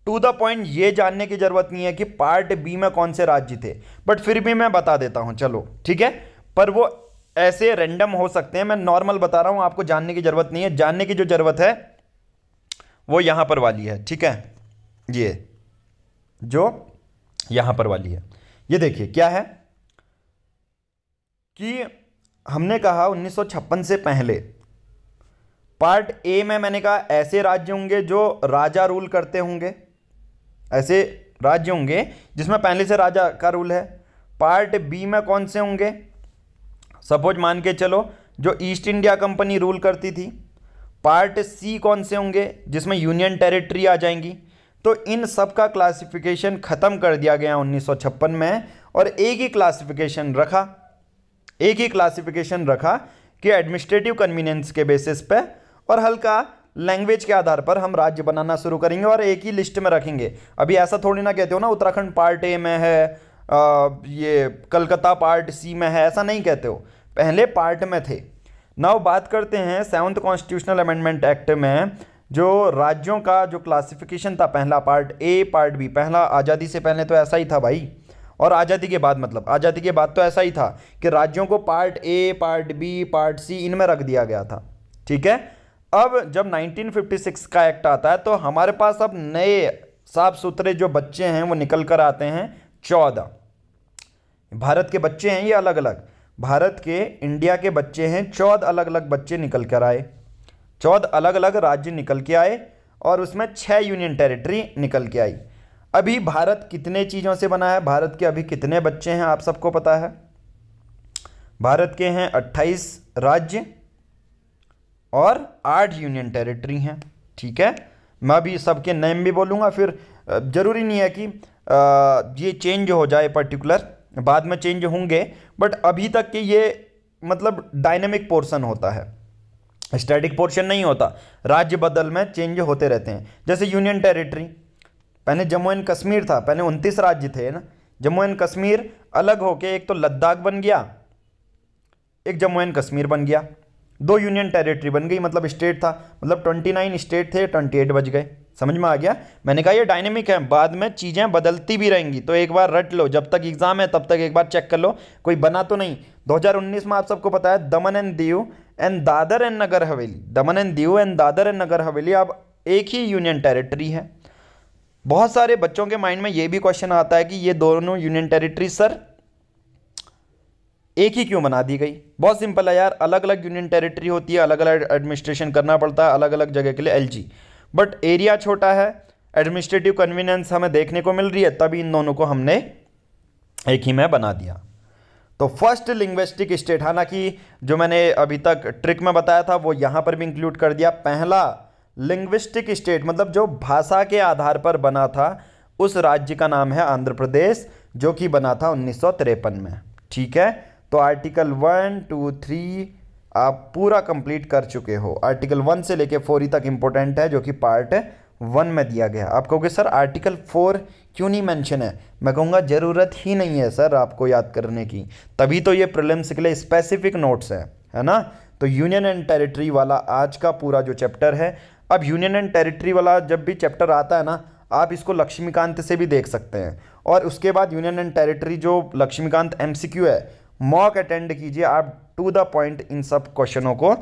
टू द पॉइंट ये जानने की ज़रूरत नहीं है कि पार्ट बी में कौन से राज्य थे बट फिर भी मैं बता देता हूँ चलो ठीक है पर वो ऐसे रेंडम हो सकते हैं मैं नॉर्मल बता रहा हूँ आपको जानने की ज़रूरत नहीं है जानने की जो ज़रूरत है वो यहाँ पर वाली है ठीक है ये जो यहाँ पर वाली है ये देखिए क्या है कि हमने कहा 1956 से पहले पार्ट ए में मैंने कहा ऐसे राज्य होंगे जो राजा रूल करते होंगे ऐसे राज्य होंगे जिसमें पहले से राजा का रूल है पार्ट बी में कौन से होंगे सपोज मान के चलो जो ईस्ट इंडिया कंपनी रूल करती थी पार्ट सी कौन से होंगे जिसमें यूनियन टेरिटरी आ जाएंगी तो इन सब का क्लासिफिकेशन ख़त्म कर दिया गया 1956 में और एक ही क्लासिफिकेशन रखा एक ही क्लासिफिकेशन रखा कि एडमिनिस्ट्रेटिव कन्वीनियंस के बेसिस पे और हल्का लैंग्वेज के आधार पर हम राज्य बनाना शुरू करेंगे और एक ही लिस्ट में रखेंगे अभी ऐसा थोड़ी ना कहते हो ना उत्तराखंड पार्ट ए में है आ, ये कलकत्ता पार्ट सी में है ऐसा नहीं कहते हो पहले पार्ट में थे नाउ बात करते हैं सेवंथ कॉन्स्टिट्यूशनल अमेंडमेंट एक्ट में जो राज्यों का जो क्लासिफिकेशन था पहला पार्ट ए पार्ट बी पहला आज़ादी से पहले तो ऐसा ही था भाई और आज़ादी के बाद मतलब आज़ादी के बाद तो ऐसा ही था कि राज्यों को part A part B part C इनमें रख दिया गया था ठीक है अब जब 1956 का एक्ट आता है तो हमारे पास अब नए साफ सुथरे जो बच्चे हैं वो निकल कर आते हैं चौदह भारत के बच्चे हैं ये अलग अलग भारत के इंडिया के बच्चे हैं चौदह अलग अलग बच्चे निकल कर आए चौदह अलग अलग राज्य निकल के आए और उसमें छः यूनियन टेरिटरी निकल के आई अभी भारत कितने चीज़ों से बना है भारत के अभी कितने बच्चे हैं आप सबको पता है भारत के हैं अट्ठाईस राज्य और आठ यूनियन टेरिटरी हैं ठीक है मैं अभी सबके नेम भी बोलूँगा फिर ज़रूरी नहीं है कि ये चेंज हो जाए पर्टिकुलर बाद में चेंज होंगे बट अभी तक के ये मतलब डायनेमिक पोर्शन होता है स्टैटिक पोर्शन नहीं होता राज्य बदल में चेंज होते रहते हैं जैसे यूनियन टेरिटरी पहले जम्मू एंड कश्मीर था पहले उनतीस राज्य थे ना जम्मू एंड कश्मीर अलग होके एक तो लद्दाख बन गया एक जम्मू एंड कश्मीर बन गया दो यूनियन टेरिटरी बन गई मतलब स्टेट था मतलब ट्वेंटी नाइन स्टेट थे ट्वेंटी एट बज गए समझ में आ गया मैंने कहा ये डायनेमिक है बाद में चीज़ें बदलती भी रहेंगी तो एक बार रट लो जब तक एग्ज़ाम है तब तक एक बार चेक कर लो कोई बना तो नहीं 2019 में आप सबको पता है Daman and Diu and Dadar and Nagar Haveli Daman and Diu and Dadar and Nagar Haveli अब एक ही यूनियन टेरिटरी है बहुत सारे बच्चों के माइंड में ये भी क्वेश्चन आता है कि ये दोनों यूनियन टेरिटरी सर एक ही क्यों बना दी गई बहुत सिंपल है यार अलग अलग यूनियन टेरिटरी होती है अलग अलग एडमिनिस्ट्रेशन करना पड़ता है अलग अलग जगह के लिए एल बट एरिया छोटा है एडमिनिस्ट्रेटिव कन्वीनियंस हमें देखने को मिल रही है तभी इन दोनों को हमने एक ही में बना दिया तो फर्स्ट लिंग्विस्टिक स्टेट हालांकि जो मैंने अभी तक ट्रिक में बताया था वो यहां पर भी इंक्लूड कर दिया पहला लिंग्विस्टिक स्टेट मतलब जो भाषा के आधार पर बना था उस राज्य का नाम है आंध्र प्रदेश जो कि बना था उन्नीस में ठीक है तो आर्टिकल वन टू थ्री आप पूरा कंप्लीट कर चुके हो आर्टिकल वन से लेके फोर तक इंपॉर्टेंट है जो कि पार्ट वन में दिया गया आप कहोगे सर आर्टिकल फोर क्यों नहीं मेंशन है मैं कहूँगा ज़रूरत ही नहीं है सर आपको याद करने की तभी तो ये प्रिलिम्स के लिए स्पेसिफिक नोट्स है है ना तो यूनियन एंड टेरिटरी वाला आज का पूरा जो चैप्टर है अब यूनियन एंड टेरिटरी वाला जब भी चैप्टर आता है ना आप इसको लक्ष्मीकांत से भी देख सकते हैं और उसके बाद यूनियन एंड टेरिटरी जो लक्ष्मीकांत एम है मॉक अटेंड कीजिए आप टू द पॉइंट इन सब क्वेश्चनों को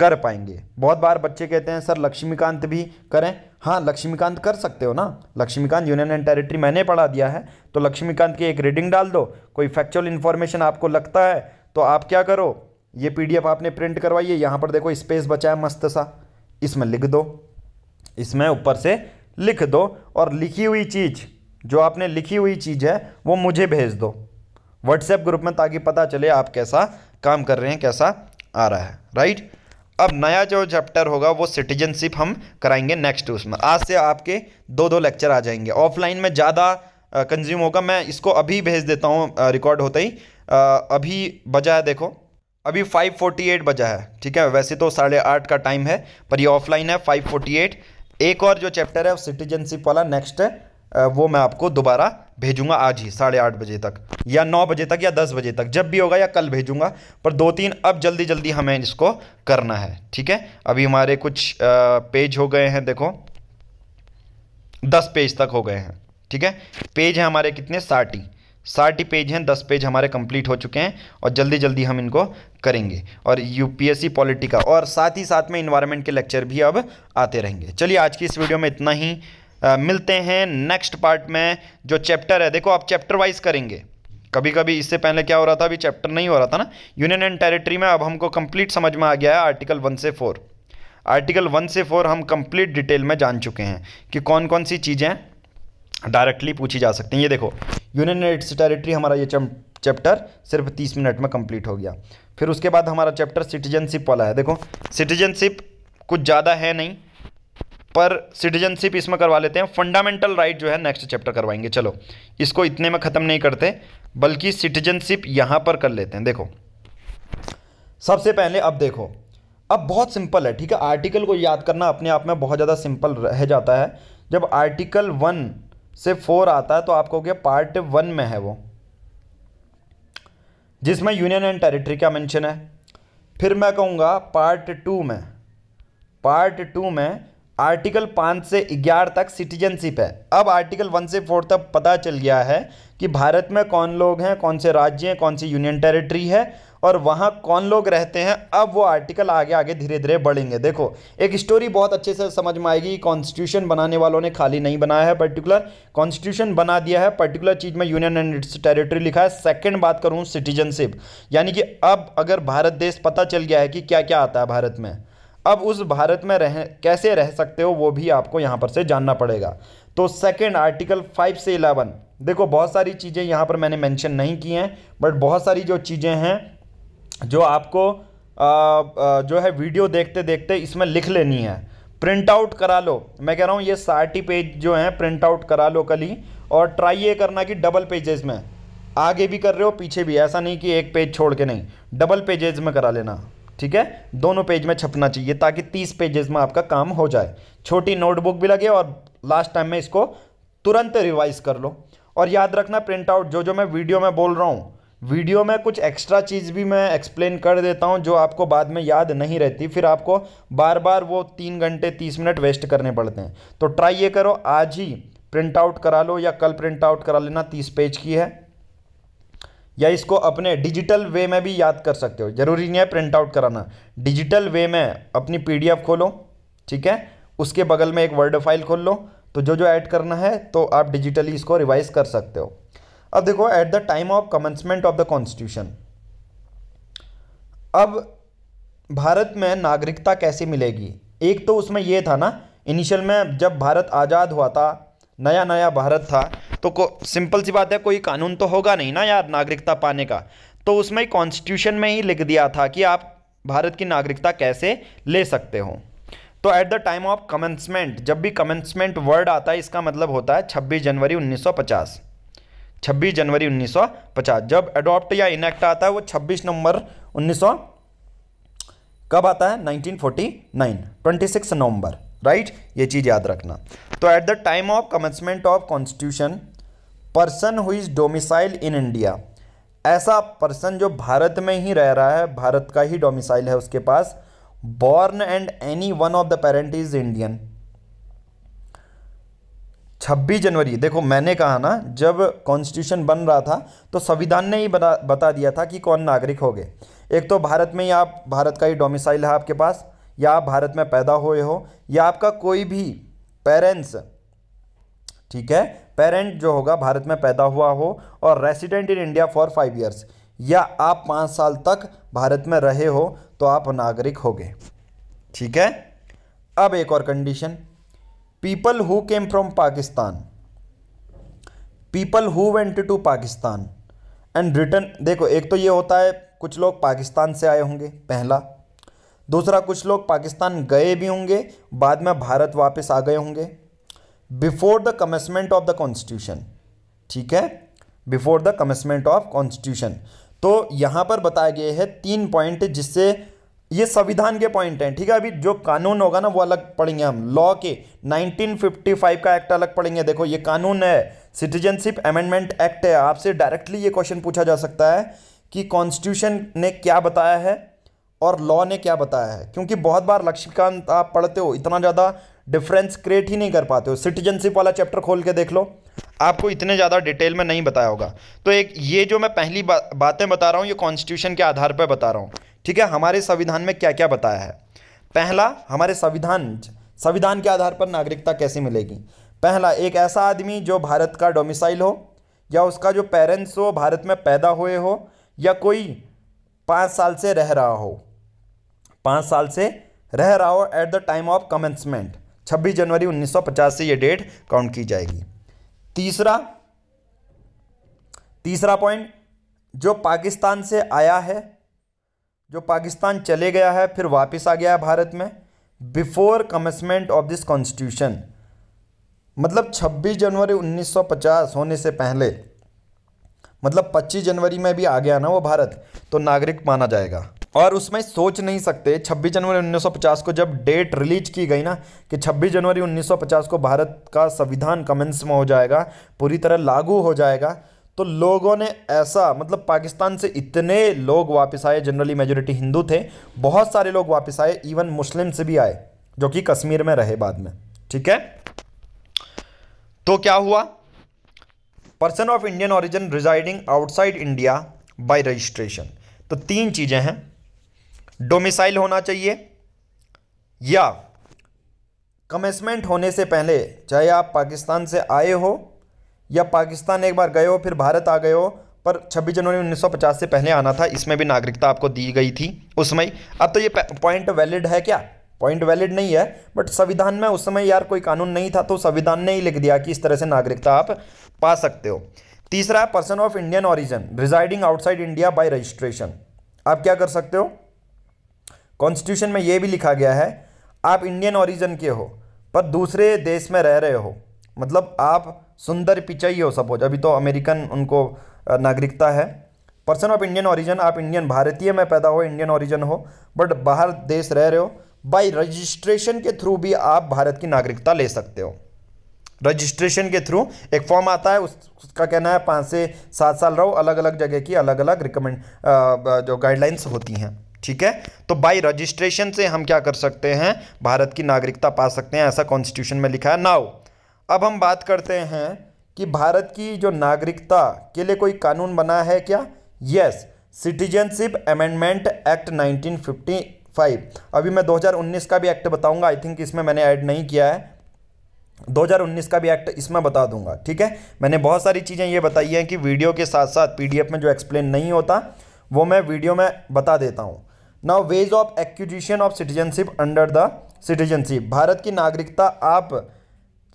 कर पाएंगे बहुत बार बच्चे कहते हैं सर लक्ष्मीकांत भी करें हाँ लक्ष्मीकांत कर सकते हो ना लक्ष्मीकांत यूनियन एंड टेरिटरी मैंने पढ़ा दिया है तो लक्ष्मीकांत की एक रीडिंग डाल दो कोई फैक्चुअल इन्फॉर्मेशन आपको लगता है तो आप क्या करो ये पीडीएफ आपने प्रिंट करवाइए यहाँ पर देखो स्पेस बचा है मस्त सा इसमें लिख दो इसमें ऊपर से लिख दो और लिखी हुई चीज़ जो आपने लिखी हुई चीज़ है वो मुझे भेज दो व्हाट्सएप ग्रुप में ताकि पता चले आप कैसा काम कर रहे हैं कैसा आ रहा है राइट अब नया जो चैप्टर होगा वो सिटीजनशिप हम कराएंगे नेक्स्ट उसमें आज से आपके दो दो लेक्चर आ जाएंगे ऑफलाइन में ज़्यादा कंज्यूम होगा मैं इसको अभी भेज देता हूँ रिकॉर्ड होते ही आ, अभी बजा है देखो अभी 5:48 बजा है ठीक है वैसे तो साढ़े आठ का टाइम है पर ये ऑफलाइन है 5:48 एक और जो चैप्टर है वो सिटीजनशिप वाला नेक्स्ट है वो मैं आपको दोबारा भेजूंगा आज ही साढ़े आठ बजे तक या नौ बजे तक या दस बजे तक जब भी होगा या कल भेजूंगा पर दो तीन अब जल्दी जल्दी हमें इसको करना है ठीक है अभी हमारे कुछ पेज हो गए हैं देखो दस पेज तक हो गए हैं ठीक है पेज हैं हमारे कितने साठ ही ही पेज हैं दस पेज हमारे कंप्लीट हो चुके हैं और जल्दी जल्दी हम इनको करेंगे और यूपीएससी पॉलिटिका का और साथ ही साथ में इन्वायरमेंट के लेक्चर भी अब आते रहेंगे चलिए आज की इस वीडियो में इतना ही आ, मिलते हैं नेक्स्ट पार्ट में जो चैप्टर है देखो आप चैप्टर वाइज करेंगे कभी कभी इससे पहले क्या हो रहा था अभी चैप्टर नहीं हो रहा था ना यूनियन एंड टेरिटरी में अब हमको कंप्लीट समझ में आ गया है आर्टिकल वन से फोर आर्टिकल वन से फोर हम कंप्लीट डिटेल में जान चुके हैं कि कौन कौन सी चीज़ें डायरेक्टली पूछी जा सकती हैं ये देखो यूनियन एंड टेरिटरी हमारा ये चैप्टर सिर्फ तीस मिनट में कम्प्लीट हो गया फिर उसके बाद हमारा चैप्टर सिटीजनशिप वाला है देखो सिटीजनशिप कुछ ज़्यादा है नहीं पर सिटीजनशिप इसमें करवा लेते हैं फंडामेंटल राइट जो है नेक्स्ट चैप्टर करवाएंगे चलो इसको इतने में ख़त्म नहीं करते बल्कि सिटीजनशिप यहाँ पर कर लेते हैं देखो सबसे पहले अब देखो अब बहुत सिंपल है ठीक है आर्टिकल को याद करना अपने आप में बहुत ज़्यादा सिंपल रह जाता है जब आर्टिकल वन से फोर आता है तो आप कहोगे पार्ट वन में है वो जिसमें यूनियन एंड टेरिटरी का मेंशन है फिर मैं कहूँगा पार्ट टू में पार्ट टू में आर्टिकल पाँच से ग्यारह तक सिटीजनशिप है अब आर्टिकल वन से फोर तक पता चल गया है कि भारत में कौन लोग हैं कौन से राज्य हैं कौन सी यूनियन टेरिटरी है और वहाँ कौन लोग रहते हैं अब वो आर्टिकल आगे आगे धीरे धीरे बढ़ेंगे देखो एक स्टोरी बहुत अच्छे से समझ में आएगी कॉन्स्टिट्यूशन बनाने वालों ने खाली नहीं बनाया है पर्टिकुलर कॉन्स्टिट्यूशन बना दिया है पर्टिकुलर चीज़ में यूनियन एंड इट्स टेरिटरी लिखा है सेकंड बात करूँ सिटीजनशिप यानी कि अब अगर भारत देश पता चल गया है कि क्या क्या आता है भारत में अब उस भारत में रह कैसे रह सकते हो वो भी आपको यहाँ पर से जानना पड़ेगा तो सेकेंड आर्टिकल फाइव से इलेवन देखो बहुत सारी चीज़ें यहाँ पर मैंने मेंशन नहीं की हैं बट बहुत सारी जो चीज़ें हैं जो आपको आ, आ, जो है वीडियो देखते देखते इसमें लिख लेनी है प्रिंट आउट करा लो मैं कह रहा हूँ ये साठ पेज जो हैं प्रिंट आउट करा लो कल ही और ट्राई ये करना कि डबल पेजेस में आगे भी कर रहे हो पीछे भी ऐसा नहीं कि एक पेज छोड़ के नहीं डबल पेजेस में करा लेना ठीक है दोनों पेज में छपना चाहिए ताकि तीस पेजेस में आपका काम हो जाए छोटी नोटबुक भी लगे और लास्ट टाइम में इसको तुरंत रिवाइज कर लो और याद रखना प्रिंट आउट जो जो मैं वीडियो में बोल रहा हूँ वीडियो में कुछ एक्स्ट्रा चीज़ भी मैं एक्सप्लेन कर देता हूँ जो आपको बाद में याद नहीं रहती फिर आपको बार बार वो तीन घंटे तीस मिनट वेस्ट करने पड़ते हैं तो ट्राई ये करो आज ही प्रिंट आउट करा लो या कल प्रिंट आउट करा लेना तीस पेज की है या इसको अपने डिजिटल वे में भी याद कर सकते हो ज़रूरी नहीं है प्रिंट आउट कराना डिजिटल वे में अपनी पीडीएफ खोलो ठीक है उसके बगल में एक वर्ड फाइल खोल लो तो जो जो ऐड करना है तो आप डिजिटली इसको रिवाइज कर सकते हो अब देखो at the time of commencement of the constitution अब भारत में नागरिकता कैसे मिलेगी एक तो उसमें यह था ना इनिशियल में जब भारत आज़ाद हुआ था नया नया भारत था तो को सिंपल सी बात है कोई कानून तो होगा नहीं ना यार नागरिकता पाने का तो उसमें कॉन्स्टिट्यूशन में ही लिख दिया था कि आप भारत की नागरिकता कैसे ले सकते हो तो at the time of commencement जब भी कमेंसमेंट वर्ड आता है इसका मतलब होता है छब्बीस जनवरी पचास 26 जनवरी 1950 जब अडॉप्ट या इनेक्ट आता है वो 26 नवंबर 1900 कब आता है 1949 26 नवंबर राइट ये चीज़ याद रखना तो at the time of commencement of constitution person who is domicile in India ऐसा पर्सन जो भारत में ही रह रहा है भारत का ही डोमिसाइल है उसके पास born and any one of the parent is Indian 26 जनवरी देखो मैंने कहा ना जब कॉन्स्टिट्यूशन बन रहा था तो संविधान ने ही बता बता दिया था कि कौन नागरिक हो गए एक तो भारत में ही आप भारत का ही डोमिसाइल है आपके पास या आप भारत में पैदा हुए हो या आपका कोई भी पेरेंट्स ठीक है पेरेंट जो होगा भारत में पैदा हुआ हो और resident in India for five years या आप पाँच साल तक भारत में रहे हो तो आप नागरिक हो गए ठीक है अब एक और condition people who came from Pakistan people who went to Pakistan and return देखो एक तो ये होता है कुछ लोग पाकिस्तान से आए होंगे पहला दूसरा कुछ लोग पाकिस्तान गए भी होंगे बाद में भारत वापस आ गए होंगे before the commencement of the constitution ठीक है before the commencement of constitution तो यहाँ पर बताया गया है तीन पॉइंट जिससे ये संविधान के पॉइंट हैं ठीक है अभी जो कानून होगा ना वो अलग पढ़ेंगे हम लॉ के 1955 का एक्ट अलग पढ़ेंगे देखो ये कानून है सिटीजनशिप अमेंडमेंट एक्ट है आपसे डायरेक्टली ये क्वेश्चन पूछा जा सकता है कि कॉन्स्टिट्यूशन ने क्या बताया है और लॉ ने क्या बताया है क्योंकि बहुत बार लक्ष्मीकांत आप पढ़ते हो इतना ज़्यादा डिफरेंस क्रिएट ही नहीं कर पाते हो सिटीजनशिप वाला चैप्टर खोल के देख लो आपको इतने ज़्यादा डिटेल में नहीं बताया होगा तो एक ये जो मैं पहली बा, बातें बता रहा हूँ ये कॉन्स्टिट्यूशन के आधार पर बता रहा हूँ ठीक है हमारे संविधान में क्या क्या बताया है पहला हमारे संविधान संविधान के आधार पर नागरिकता कैसे मिलेगी पहला एक ऐसा आदमी जो भारत का डोमिसाइल हो या उसका जो पेरेंट्स हो भारत में पैदा हुए हो या कोई पाँच साल से रह रहा हो पाँच साल से रह रहा हो at the time of commencement 26 जनवरी 1950 से ये डेट काउंट की जाएगी तीसरा तीसरा पॉइंट जो पाकिस्तान से आया है जो पाकिस्तान चले गया है फिर वापस आ गया है भारत में before commencement of this constitution मतलब 26 जनवरी 1950 होने से पहले मतलब 25 जनवरी में भी आ गया ना वो भारत तो नागरिक माना जाएगा और उसमें सोच नहीं सकते 26 जनवरी 1950 को जब डेट रिलीज की गई ना कि 26 जनवरी 1950 को भारत का संविधान कमेंस में हो जाएगा पूरी तरह लागू हो जाएगा तो लोगों ने ऐसा मतलब पाकिस्तान से इतने लोग वापस आए जनरली मेजोरिटी हिंदू थे बहुत सारे लोग वापस आए इवन मुस्लिम से भी आए जो कि कश्मीर में रहे बाद में ठीक है तो क्या हुआ person of Indian origin residing outside India by registration तो तीन चीज़ें हैं डोमिसाइल होना चाहिए या कमेंसमेंट होने से पहले चाहे आप पाकिस्तान से आए हो या पाकिस्तान एक बार गए हो फिर भारत आ गए हो पर 26 जनवरी 1950 से पहले आना था इसमें भी नागरिकता आपको दी गई थी उस समय अब तो ये पॉइंट वैलिड है क्या पॉइंट वैलिड नहीं है बट संविधान में उस समय यार कोई कानून नहीं था तो संविधान ने ही लिख दिया कि इस तरह से नागरिकता आप पा सकते हो तीसरा person of Indian origin residing outside India by registration आप क्या कर सकते हो कॉन्स्टिट्यूशन में ये भी लिखा गया है आप इंडियन ओरिजिन के हो पर दूसरे देश में रह रहे हो मतलब आप सुंदर पिचई हो सपोज अभी तो अमेरिकन उनको नागरिकता है पर्सन ऑफ इंडियन ओरिजिन आप इंडियन भारतीय में पैदा हो इंडियन ओरिजिन हो बट बाहर देश रह रहे हो बाई रजिस्ट्रेशन के थ्रू भी आप भारत की नागरिकता ले सकते हो रजिस्ट्रेशन के थ्रू एक फॉर्म आता है उस, उसका कहना है पाँच से सात साल रहो अलग अलग जगह की अलग अलग रिकमेंड जो गाइडलाइंस होती हैं ठीक है तो बाई रजिस्ट्रेशन से हम क्या कर सकते हैं भारत की नागरिकता पा सकते हैं ऐसा कॉन्स्टिट्यूशन में लिखा है नाउ अब हम बात करते हैं कि भारत की जो नागरिकता के लिए कोई कानून बना है क्या यस सिटीजनशिप अमेंडमेंट एक्ट 1955 अभी मैं 2019 का भी एक्ट बताऊंगा आई थिंक इसमें मैंने ऐड नहीं किया है 2019 का भी एक्ट इसमें बता दूंगा ठीक है मैंने बहुत सारी चीज़ें ये बताई हैं कि वीडियो के साथ साथ पीडीएफ में जो एक्सप्लेन नहीं होता वो मैं वीडियो में बता देता हूँ now ways of acquisition of citizenship under the citizenship भारत की नागरिकता आप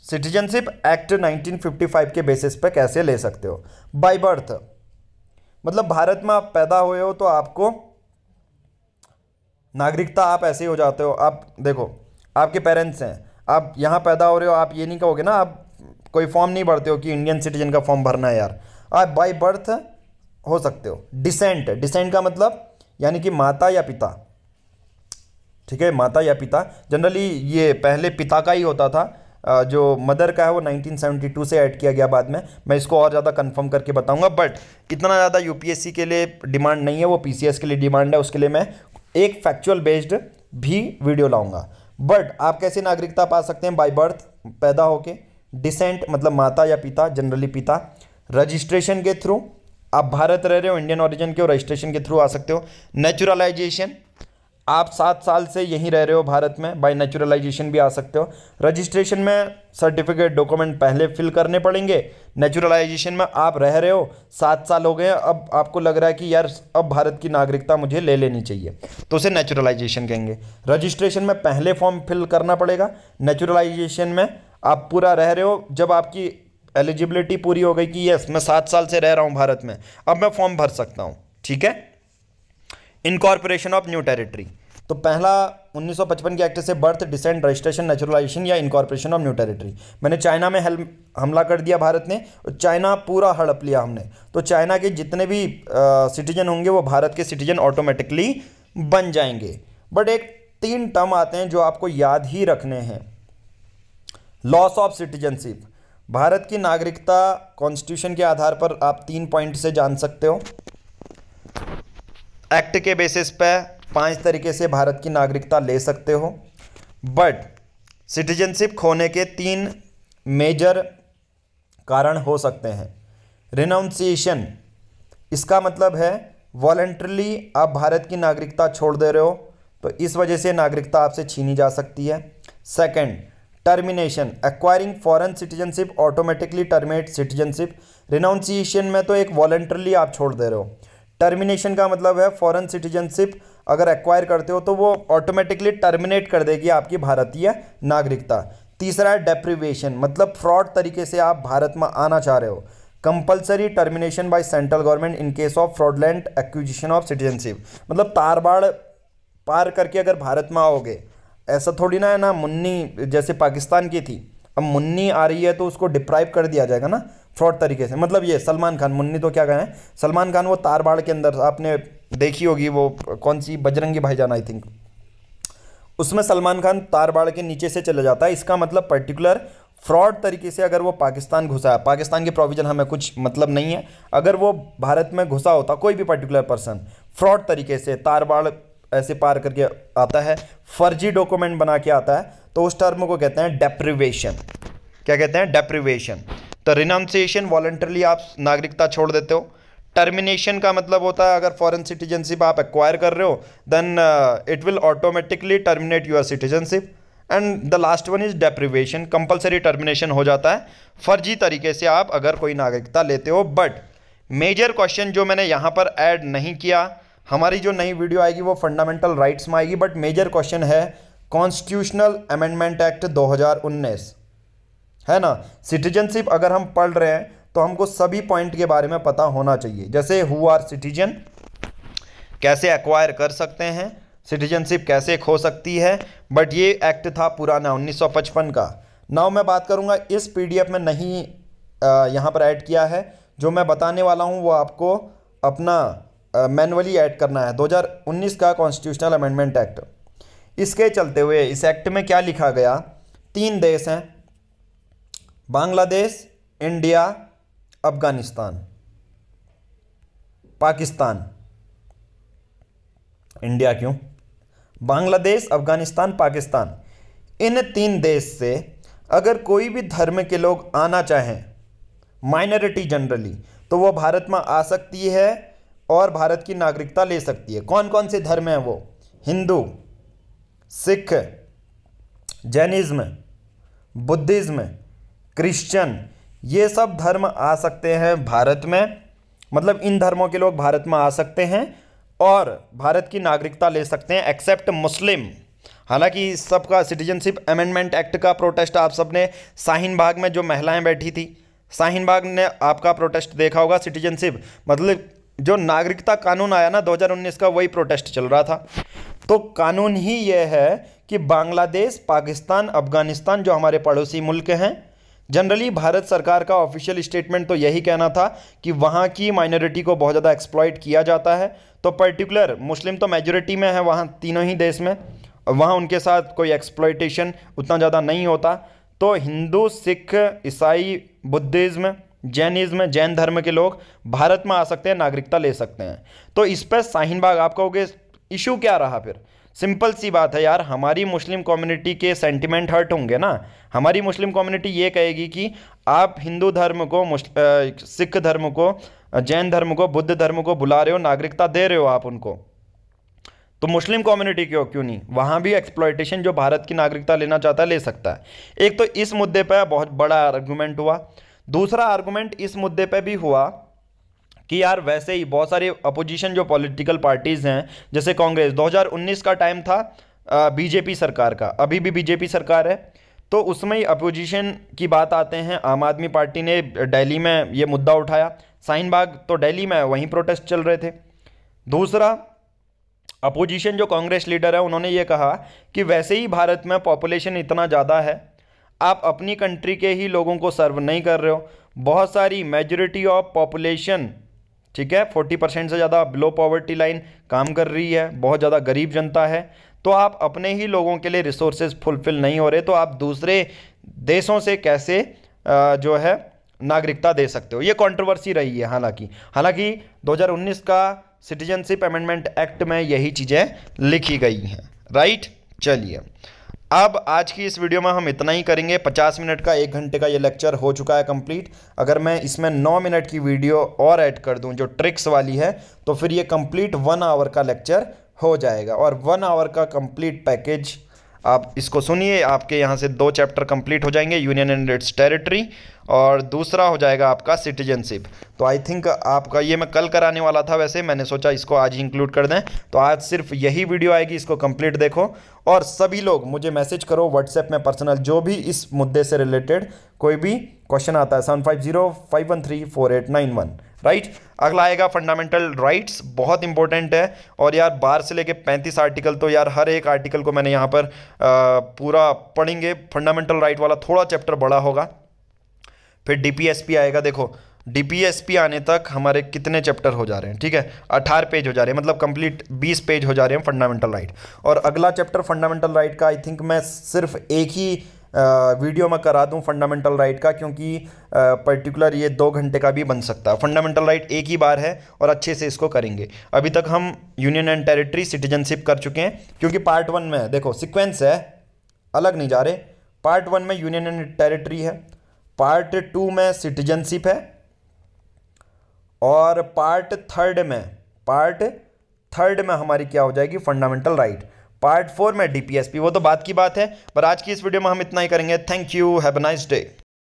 सिटीजनशिप एक्ट 1955 के बेसिस पर कैसे ले सकते हो बाय बर्थ मतलब भारत में आप पैदा हुए हो तो आपको नागरिकता आप ऐसे ही हो जाते हो आप देखो आपके पेरेंट्स हैं आप यहाँ पैदा हो रहे हो आप ये नहीं कहोगे ना आप कोई फॉर्म नहीं भरते हो कि इंडियन सिटीजन का फॉर्म भरना है यार आप बाय बर्थ हो सकते हो डिसेंट डिसेंट का मतलब यानी कि माता या पिता ठीक है माता या पिता जनरली ये पहले पिता का ही होता था जो मदर का है वो 1972 से ऐड किया गया बाद में मैं इसको और ज़्यादा कंफर्म करके बताऊंगा बट इतना ज़्यादा यूपीएससी के लिए डिमांड नहीं है वो पीसीएस के लिए डिमांड है उसके लिए मैं एक फैक्चुअल बेस्ड भी वीडियो लाऊंगा बट आप कैसे नागरिकता पा सकते हैं बाई बर्थ पैदा होके डिसेंट मतलब माता या पिता जनरली पिता रजिस्ट्रेशन के थ्रू आप भारत रह रहे हो इंडियन ऑरिजिन के हो रजिस्ट्रेशन के थ्रू आ सकते हो नेचुरलाइजेशन आप सात साल से यहीं रह रहे हो भारत में बाय नेचुरलाइजेशन भी आ सकते हो रजिस्ट्रेशन में सर्टिफिकेट डॉक्यूमेंट पहले फिल करने पड़ेंगे नेचुरलाइजेशन में आप रह रहे हो सात साल हो गए अब आपको लग रहा है कि यार अब भारत की नागरिकता मुझे ले लेनी चाहिए तो उसे नेचुरलाइजेशन कहेंगे रजिस्ट्रेशन में पहले फॉर्म फिल करना पड़ेगा नेचुरलाइजेशन में आप पूरा रह रहे हो जब आपकी एलिजिबिलिटी पूरी हो गई कि यस मैं सात साल से रह रहा हूँ भारत में अब मैं फॉर्म भर सकता हूँ ठीक है इनकॉर्पोरेशन ऑफ न्यू टेरिटरी तो पहला 1955 के एक्ट से बर्थ डिसेंट रजिस्ट्रेशन नेचुरलाइजेशन या इनकॉर्पोरेशन ऑफ न्यू टेरिटरी मैंने चाइना में हल हमला कर दिया भारत ने और चाइना पूरा हड़प लिया हमने तो चाइना के जितने भी सिटीजन होंगे वो भारत के सिटीजन ऑटोमेटिकली बन जाएंगे बट एक तीन टर्म आते हैं जो आपको याद ही रखने हैं लॉस ऑफ सिटीजनशिप भारत की नागरिकता कॉन्स्टिट्यूशन के आधार पर आप तीन पॉइंट से जान सकते हो एक्ट के बेसिस पे पांच तरीके से भारत की नागरिकता ले सकते हो बट सिटीजनशिप खोने के तीन मेजर कारण हो सकते हैं रिनाउंसिएशन इसका मतलब है वॉलेंट्रली आप भारत की नागरिकता छोड़ दे रहे हो तो इस वजह से नागरिकता आपसे छीनी जा सकती है second termination acquiring foreign citizenship automatically terminate citizenship renunciation में तो एक वॉलेंटरली आप छोड़ दे रहे हो टर्मिनेशन का मतलब है फॉरेन सिटीजनशिप अगर एक्वायर करते हो तो वो ऑटोमेटिकली टर्मिनेट कर देगी आपकी भारतीय नागरिकता तीसरा है डेप्रिवेशन मतलब फ्रॉड तरीके से आप भारत में आना चाह रहे हो compulsory termination by central government in case of fraudulent acquisition of citizenship मतलब तारबाड़ पार करके अगर भारत में आओगे ऐसा थोड़ी ना है ना मुन्नी जैसे पाकिस्तान की थी अब मुन्नी आ रही है तो उसको डिप्राइव कर दिया जाएगा ना फ्रॉड तरीके से मतलब ये सलमान खान मुन्नी तो क्या कहें सलमान खान वो तार बाड़ के अंदर आपने देखी होगी वो कौन सी बजरंगी भाईजान आई थिंक उसमें सलमान खान तार बाड़ के नीचे से चला जाता है इसका मतलब पर्टिकुलर फ्रॉड तरीके से अगर वो पाकिस्तान घुसा है पाकिस्तान के प्रोविज़न हमें कुछ मतलब नहीं है अगर वो भारत में घुसा होता कोई भी पर्टिकुलर पर्सन फ्रॉड तरीके से तार बाड़ ऐसे पार करके आता है फर्जी डॉक्यूमेंट बना के आता है तो उस टर्म को कहते हैं डेप्रिवेशन क्या कहते हैं डेप्रिवेशन तो रिनाउंसिएशन वॉलेंटरली आप नागरिकता छोड़ देते हो टर्मिनेशन का मतलब होता है अगर फॉरेन सिटीजनशिप आप एक्वायर कर रहे हो then it will automatically terminate your citizenship and the last one is deprivation compulsory termination हो जाता है फर्जी तरीके से आप अगर कोई नागरिकता लेते हो बट मेजर क्वेश्चन जो मैंने यहाँ पर ऐड नहीं किया हमारी जो नई वीडियो आएगी वो फंडामेंटल राइट्स में आएगी बट मेजर क्वेश्चन है कॉन्स्टिट्यूशनल अमेंडमेंट एक्ट 2019 है ना सिटीजनशिप अगर हम पढ़ रहे हैं तो हमको सभी पॉइंट के बारे में पता होना चाहिए जैसे हु आर सिटीजन कैसे एक्वायर कर सकते हैं सिटीजनशिप कैसे खो सकती है बट ये एक्ट था पुराना 1955 का नाउ मैं बात करूँगा इस पीडीएफ में नहीं यहाँ पर ऐड किया है जो मैं बताने वाला हूँ वो आपको अपना मैनुअली ऐड करना है 2019 का कॉन्स्टिट्यूशनल अमेंडमेंट एक्ट इसके चलते हुए इस एक्ट में क्या लिखा गया तीन देश हैं बांग्लादेश इंडिया अफगानिस्तान पाकिस्तान इंडिया क्यों बांग्लादेश अफगानिस्तान पाकिस्तान इन तीन देश से अगर कोई भी धर्म के लोग आना चाहें माइनॉरिटी जनरली तो वो भारत में आ सकती है और भारत की नागरिकता ले सकती है कौन कौन से धर्म हैं वो Hindu Sikh Jainism Buddhism Christian ये सब धर्म आ सकते हैं भारत में मतलब इन धर्मों के लोग भारत में आ सकते हैं और भारत की नागरिकता ले सकते हैं एक्सेप्ट मुस्लिम हालांकि इस सबका सिटीजनशिप अमेंडमेंट एक्ट का प्रोटेस्ट आप ने शाहीन बाग में जो महिलाएं बैठी थी शाहीन बाग ने आपका प्रोटेस्ट देखा होगा सिटीजनशिप मतलब जो नागरिकता कानून आया ना 2019 का वही प्रोटेस्ट चल रहा था तो कानून ही यह है कि बांग्लादेश पाकिस्तान अफगानिस्तान जो हमारे पड़ोसी मुल्क हैं जनरली भारत सरकार का ऑफिशियल स्टेटमेंट तो यही कहना था कि वहाँ की माइनॉरिटी को बहुत ज़्यादा एक्सप्लॉयट किया जाता है तो पर्टिकुलर मुस्लिम तो मेजोरिटी में है वहाँ तीनों ही देश में वहाँ उनके साथ कोई एक्सप्लॉयटेशन उतना ज़्यादा नहीं होता तो हिंदू सिख ईसाई बुद्धिज़्म जैनिज्म जैन धर्म के लोग भारत में आ सकते हैं नागरिकता ले सकते हैं तो इस पर शाहीनबाग आप कहोगे इशू क्या रहा फिर सिंपल सी बात है यार हमारी मुस्लिम कम्युनिटी के सेंटिमेंट हर्ट होंगे ना हमारी मुस्लिम कम्युनिटी ये कहेगी कि आप हिंदू धर्म को सिख धर्म को जैन धर्म को बुद्ध धर्म को बुला रहे हो नागरिकता दे रहे हो आप उनको तो मुस्लिम कम्युनिटी क्यों क्यों नहीं वहाँ भी एक्सप्लॉयटेशन जो भारत की नागरिकता लेना चाहता है ले सकता है एक तो इस मुद्दे पर बहुत बड़ा आर्गूमेंट हुआ दूसरा आर्गूमेंट इस मुद्दे पर भी हुआ कि यार वैसे ही बहुत सारे अपोजिशन जो पॉलिटिकल पार्टीज़ हैं जैसे कांग्रेस 2019 का टाइम था बीजेपी सरकार का अभी भी बीजेपी सरकार है तो उसमें ही अपोजिशन की बात आते हैं आम आदमी पार्टी ने दिल्ली में ये मुद्दा उठाया साइन बाग तो दिल्ली में वहीं प्रोटेस्ट चल रहे थे दूसरा अपोजिशन जो कांग्रेस लीडर है उन्होंने ये कहा कि वैसे ही भारत में पॉपुलेशन इतना ज़्यादा है आप अपनी कंट्री के ही लोगों को सर्व नहीं कर रहे हो बहुत सारी मेजोरिटी ऑफ पॉपुलेशन ठीक है फोर्टी परसेंट से ज़्यादा बिलो पॉवर्टी लाइन काम कर रही है बहुत ज़्यादा गरीब जनता है तो आप अपने ही लोगों के लिए रिसोर्सेज फुलफिल नहीं हो रहे तो आप दूसरे देशों से कैसे जो है नागरिकता दे सकते हो ये कंट्रोवर्सी रही है हालांकि हालांकि 2019 का सिटीजनशिप अमेंडमेंट एक्ट में यही चीज़ें लिखी गई हैं राइट चलिए अब आज की इस वीडियो में हम इतना ही करेंगे 50 मिनट का एक घंटे का ये लेक्चर हो चुका है कंप्लीट अगर मैं इसमें 9 मिनट की वीडियो और ऐड कर दूं जो ट्रिक्स वाली है तो फिर ये कंप्लीट वन आवर का लेक्चर हो जाएगा और वन आवर का कंप्लीट पैकेज आप इसको सुनिए आपके यहाँ से दो चैप्टर कंप्लीट हो जाएंगे यूनियन एंड इट्स टेरिटरी और दूसरा हो जाएगा आपका सिटीजनशिप तो आई थिंक आपका ये मैं कल कराने वाला था वैसे मैंने सोचा इसको आज ही इंक्लूड कर दें तो आज सिर्फ यही वीडियो आएगी इसको कंप्लीट देखो और सभी लोग मुझे मैसेज करो व्हाट्सएप में पर्सनल जो भी इस मुद्दे से रिलेटेड कोई भी क्वेश्चन आता है seven five zero five one three four eight nine one right अगला आएगा फंडामेंटल राइट्स बहुत इंपॉर्टेंट है और यार बार से लेके पैंतीस आर्टिकल तो यार हर एक आर्टिकल को मैंने यहाँ पर आ, पूरा पढ़ेंगे फंडामेंटल राइट वाला थोड़ा चैप्टर बड़ा होगा फिर डीपीएसपी आएगा देखो डीपीएसपी आने तक हमारे कितने चैप्टर हो जा रहे हैं ठीक है अठारह पेज हो जा रहे हैं मतलब कंप्लीट बीस पेज हो जा रहे हैं फंडामेंटल राइट और अगला चैप्टर फंडामेंटल राइट का आई थिंक मैं सिर्फ एक ही वीडियो मैं करा दूं फंडामेंटल राइट का क्योंकि पर्टिकुलर ये दो घंटे का भी बन सकता है फंडामेंटल राइट एक ही बार है और अच्छे से इसको करेंगे अभी तक हम यूनियन एंड टेरिटरी सिटीजनशिप कर चुके हैं क्योंकि पार्ट वन में देखो सिक्वेंस है अलग नहीं जा रहे पार्ट वन में यूनियन एंड टेरिटरी है पार्ट टू में सिटीजनशिप है और पार्ट थर्ड में पार्ट थर्ड में हमारी क्या हो जाएगी फंडामेंटल राइट पार्ट फोर में डीपीएसपी वो तो बात की बात है पर आज की इस वीडियो में हम इतना ही करेंगे thank you have a nice day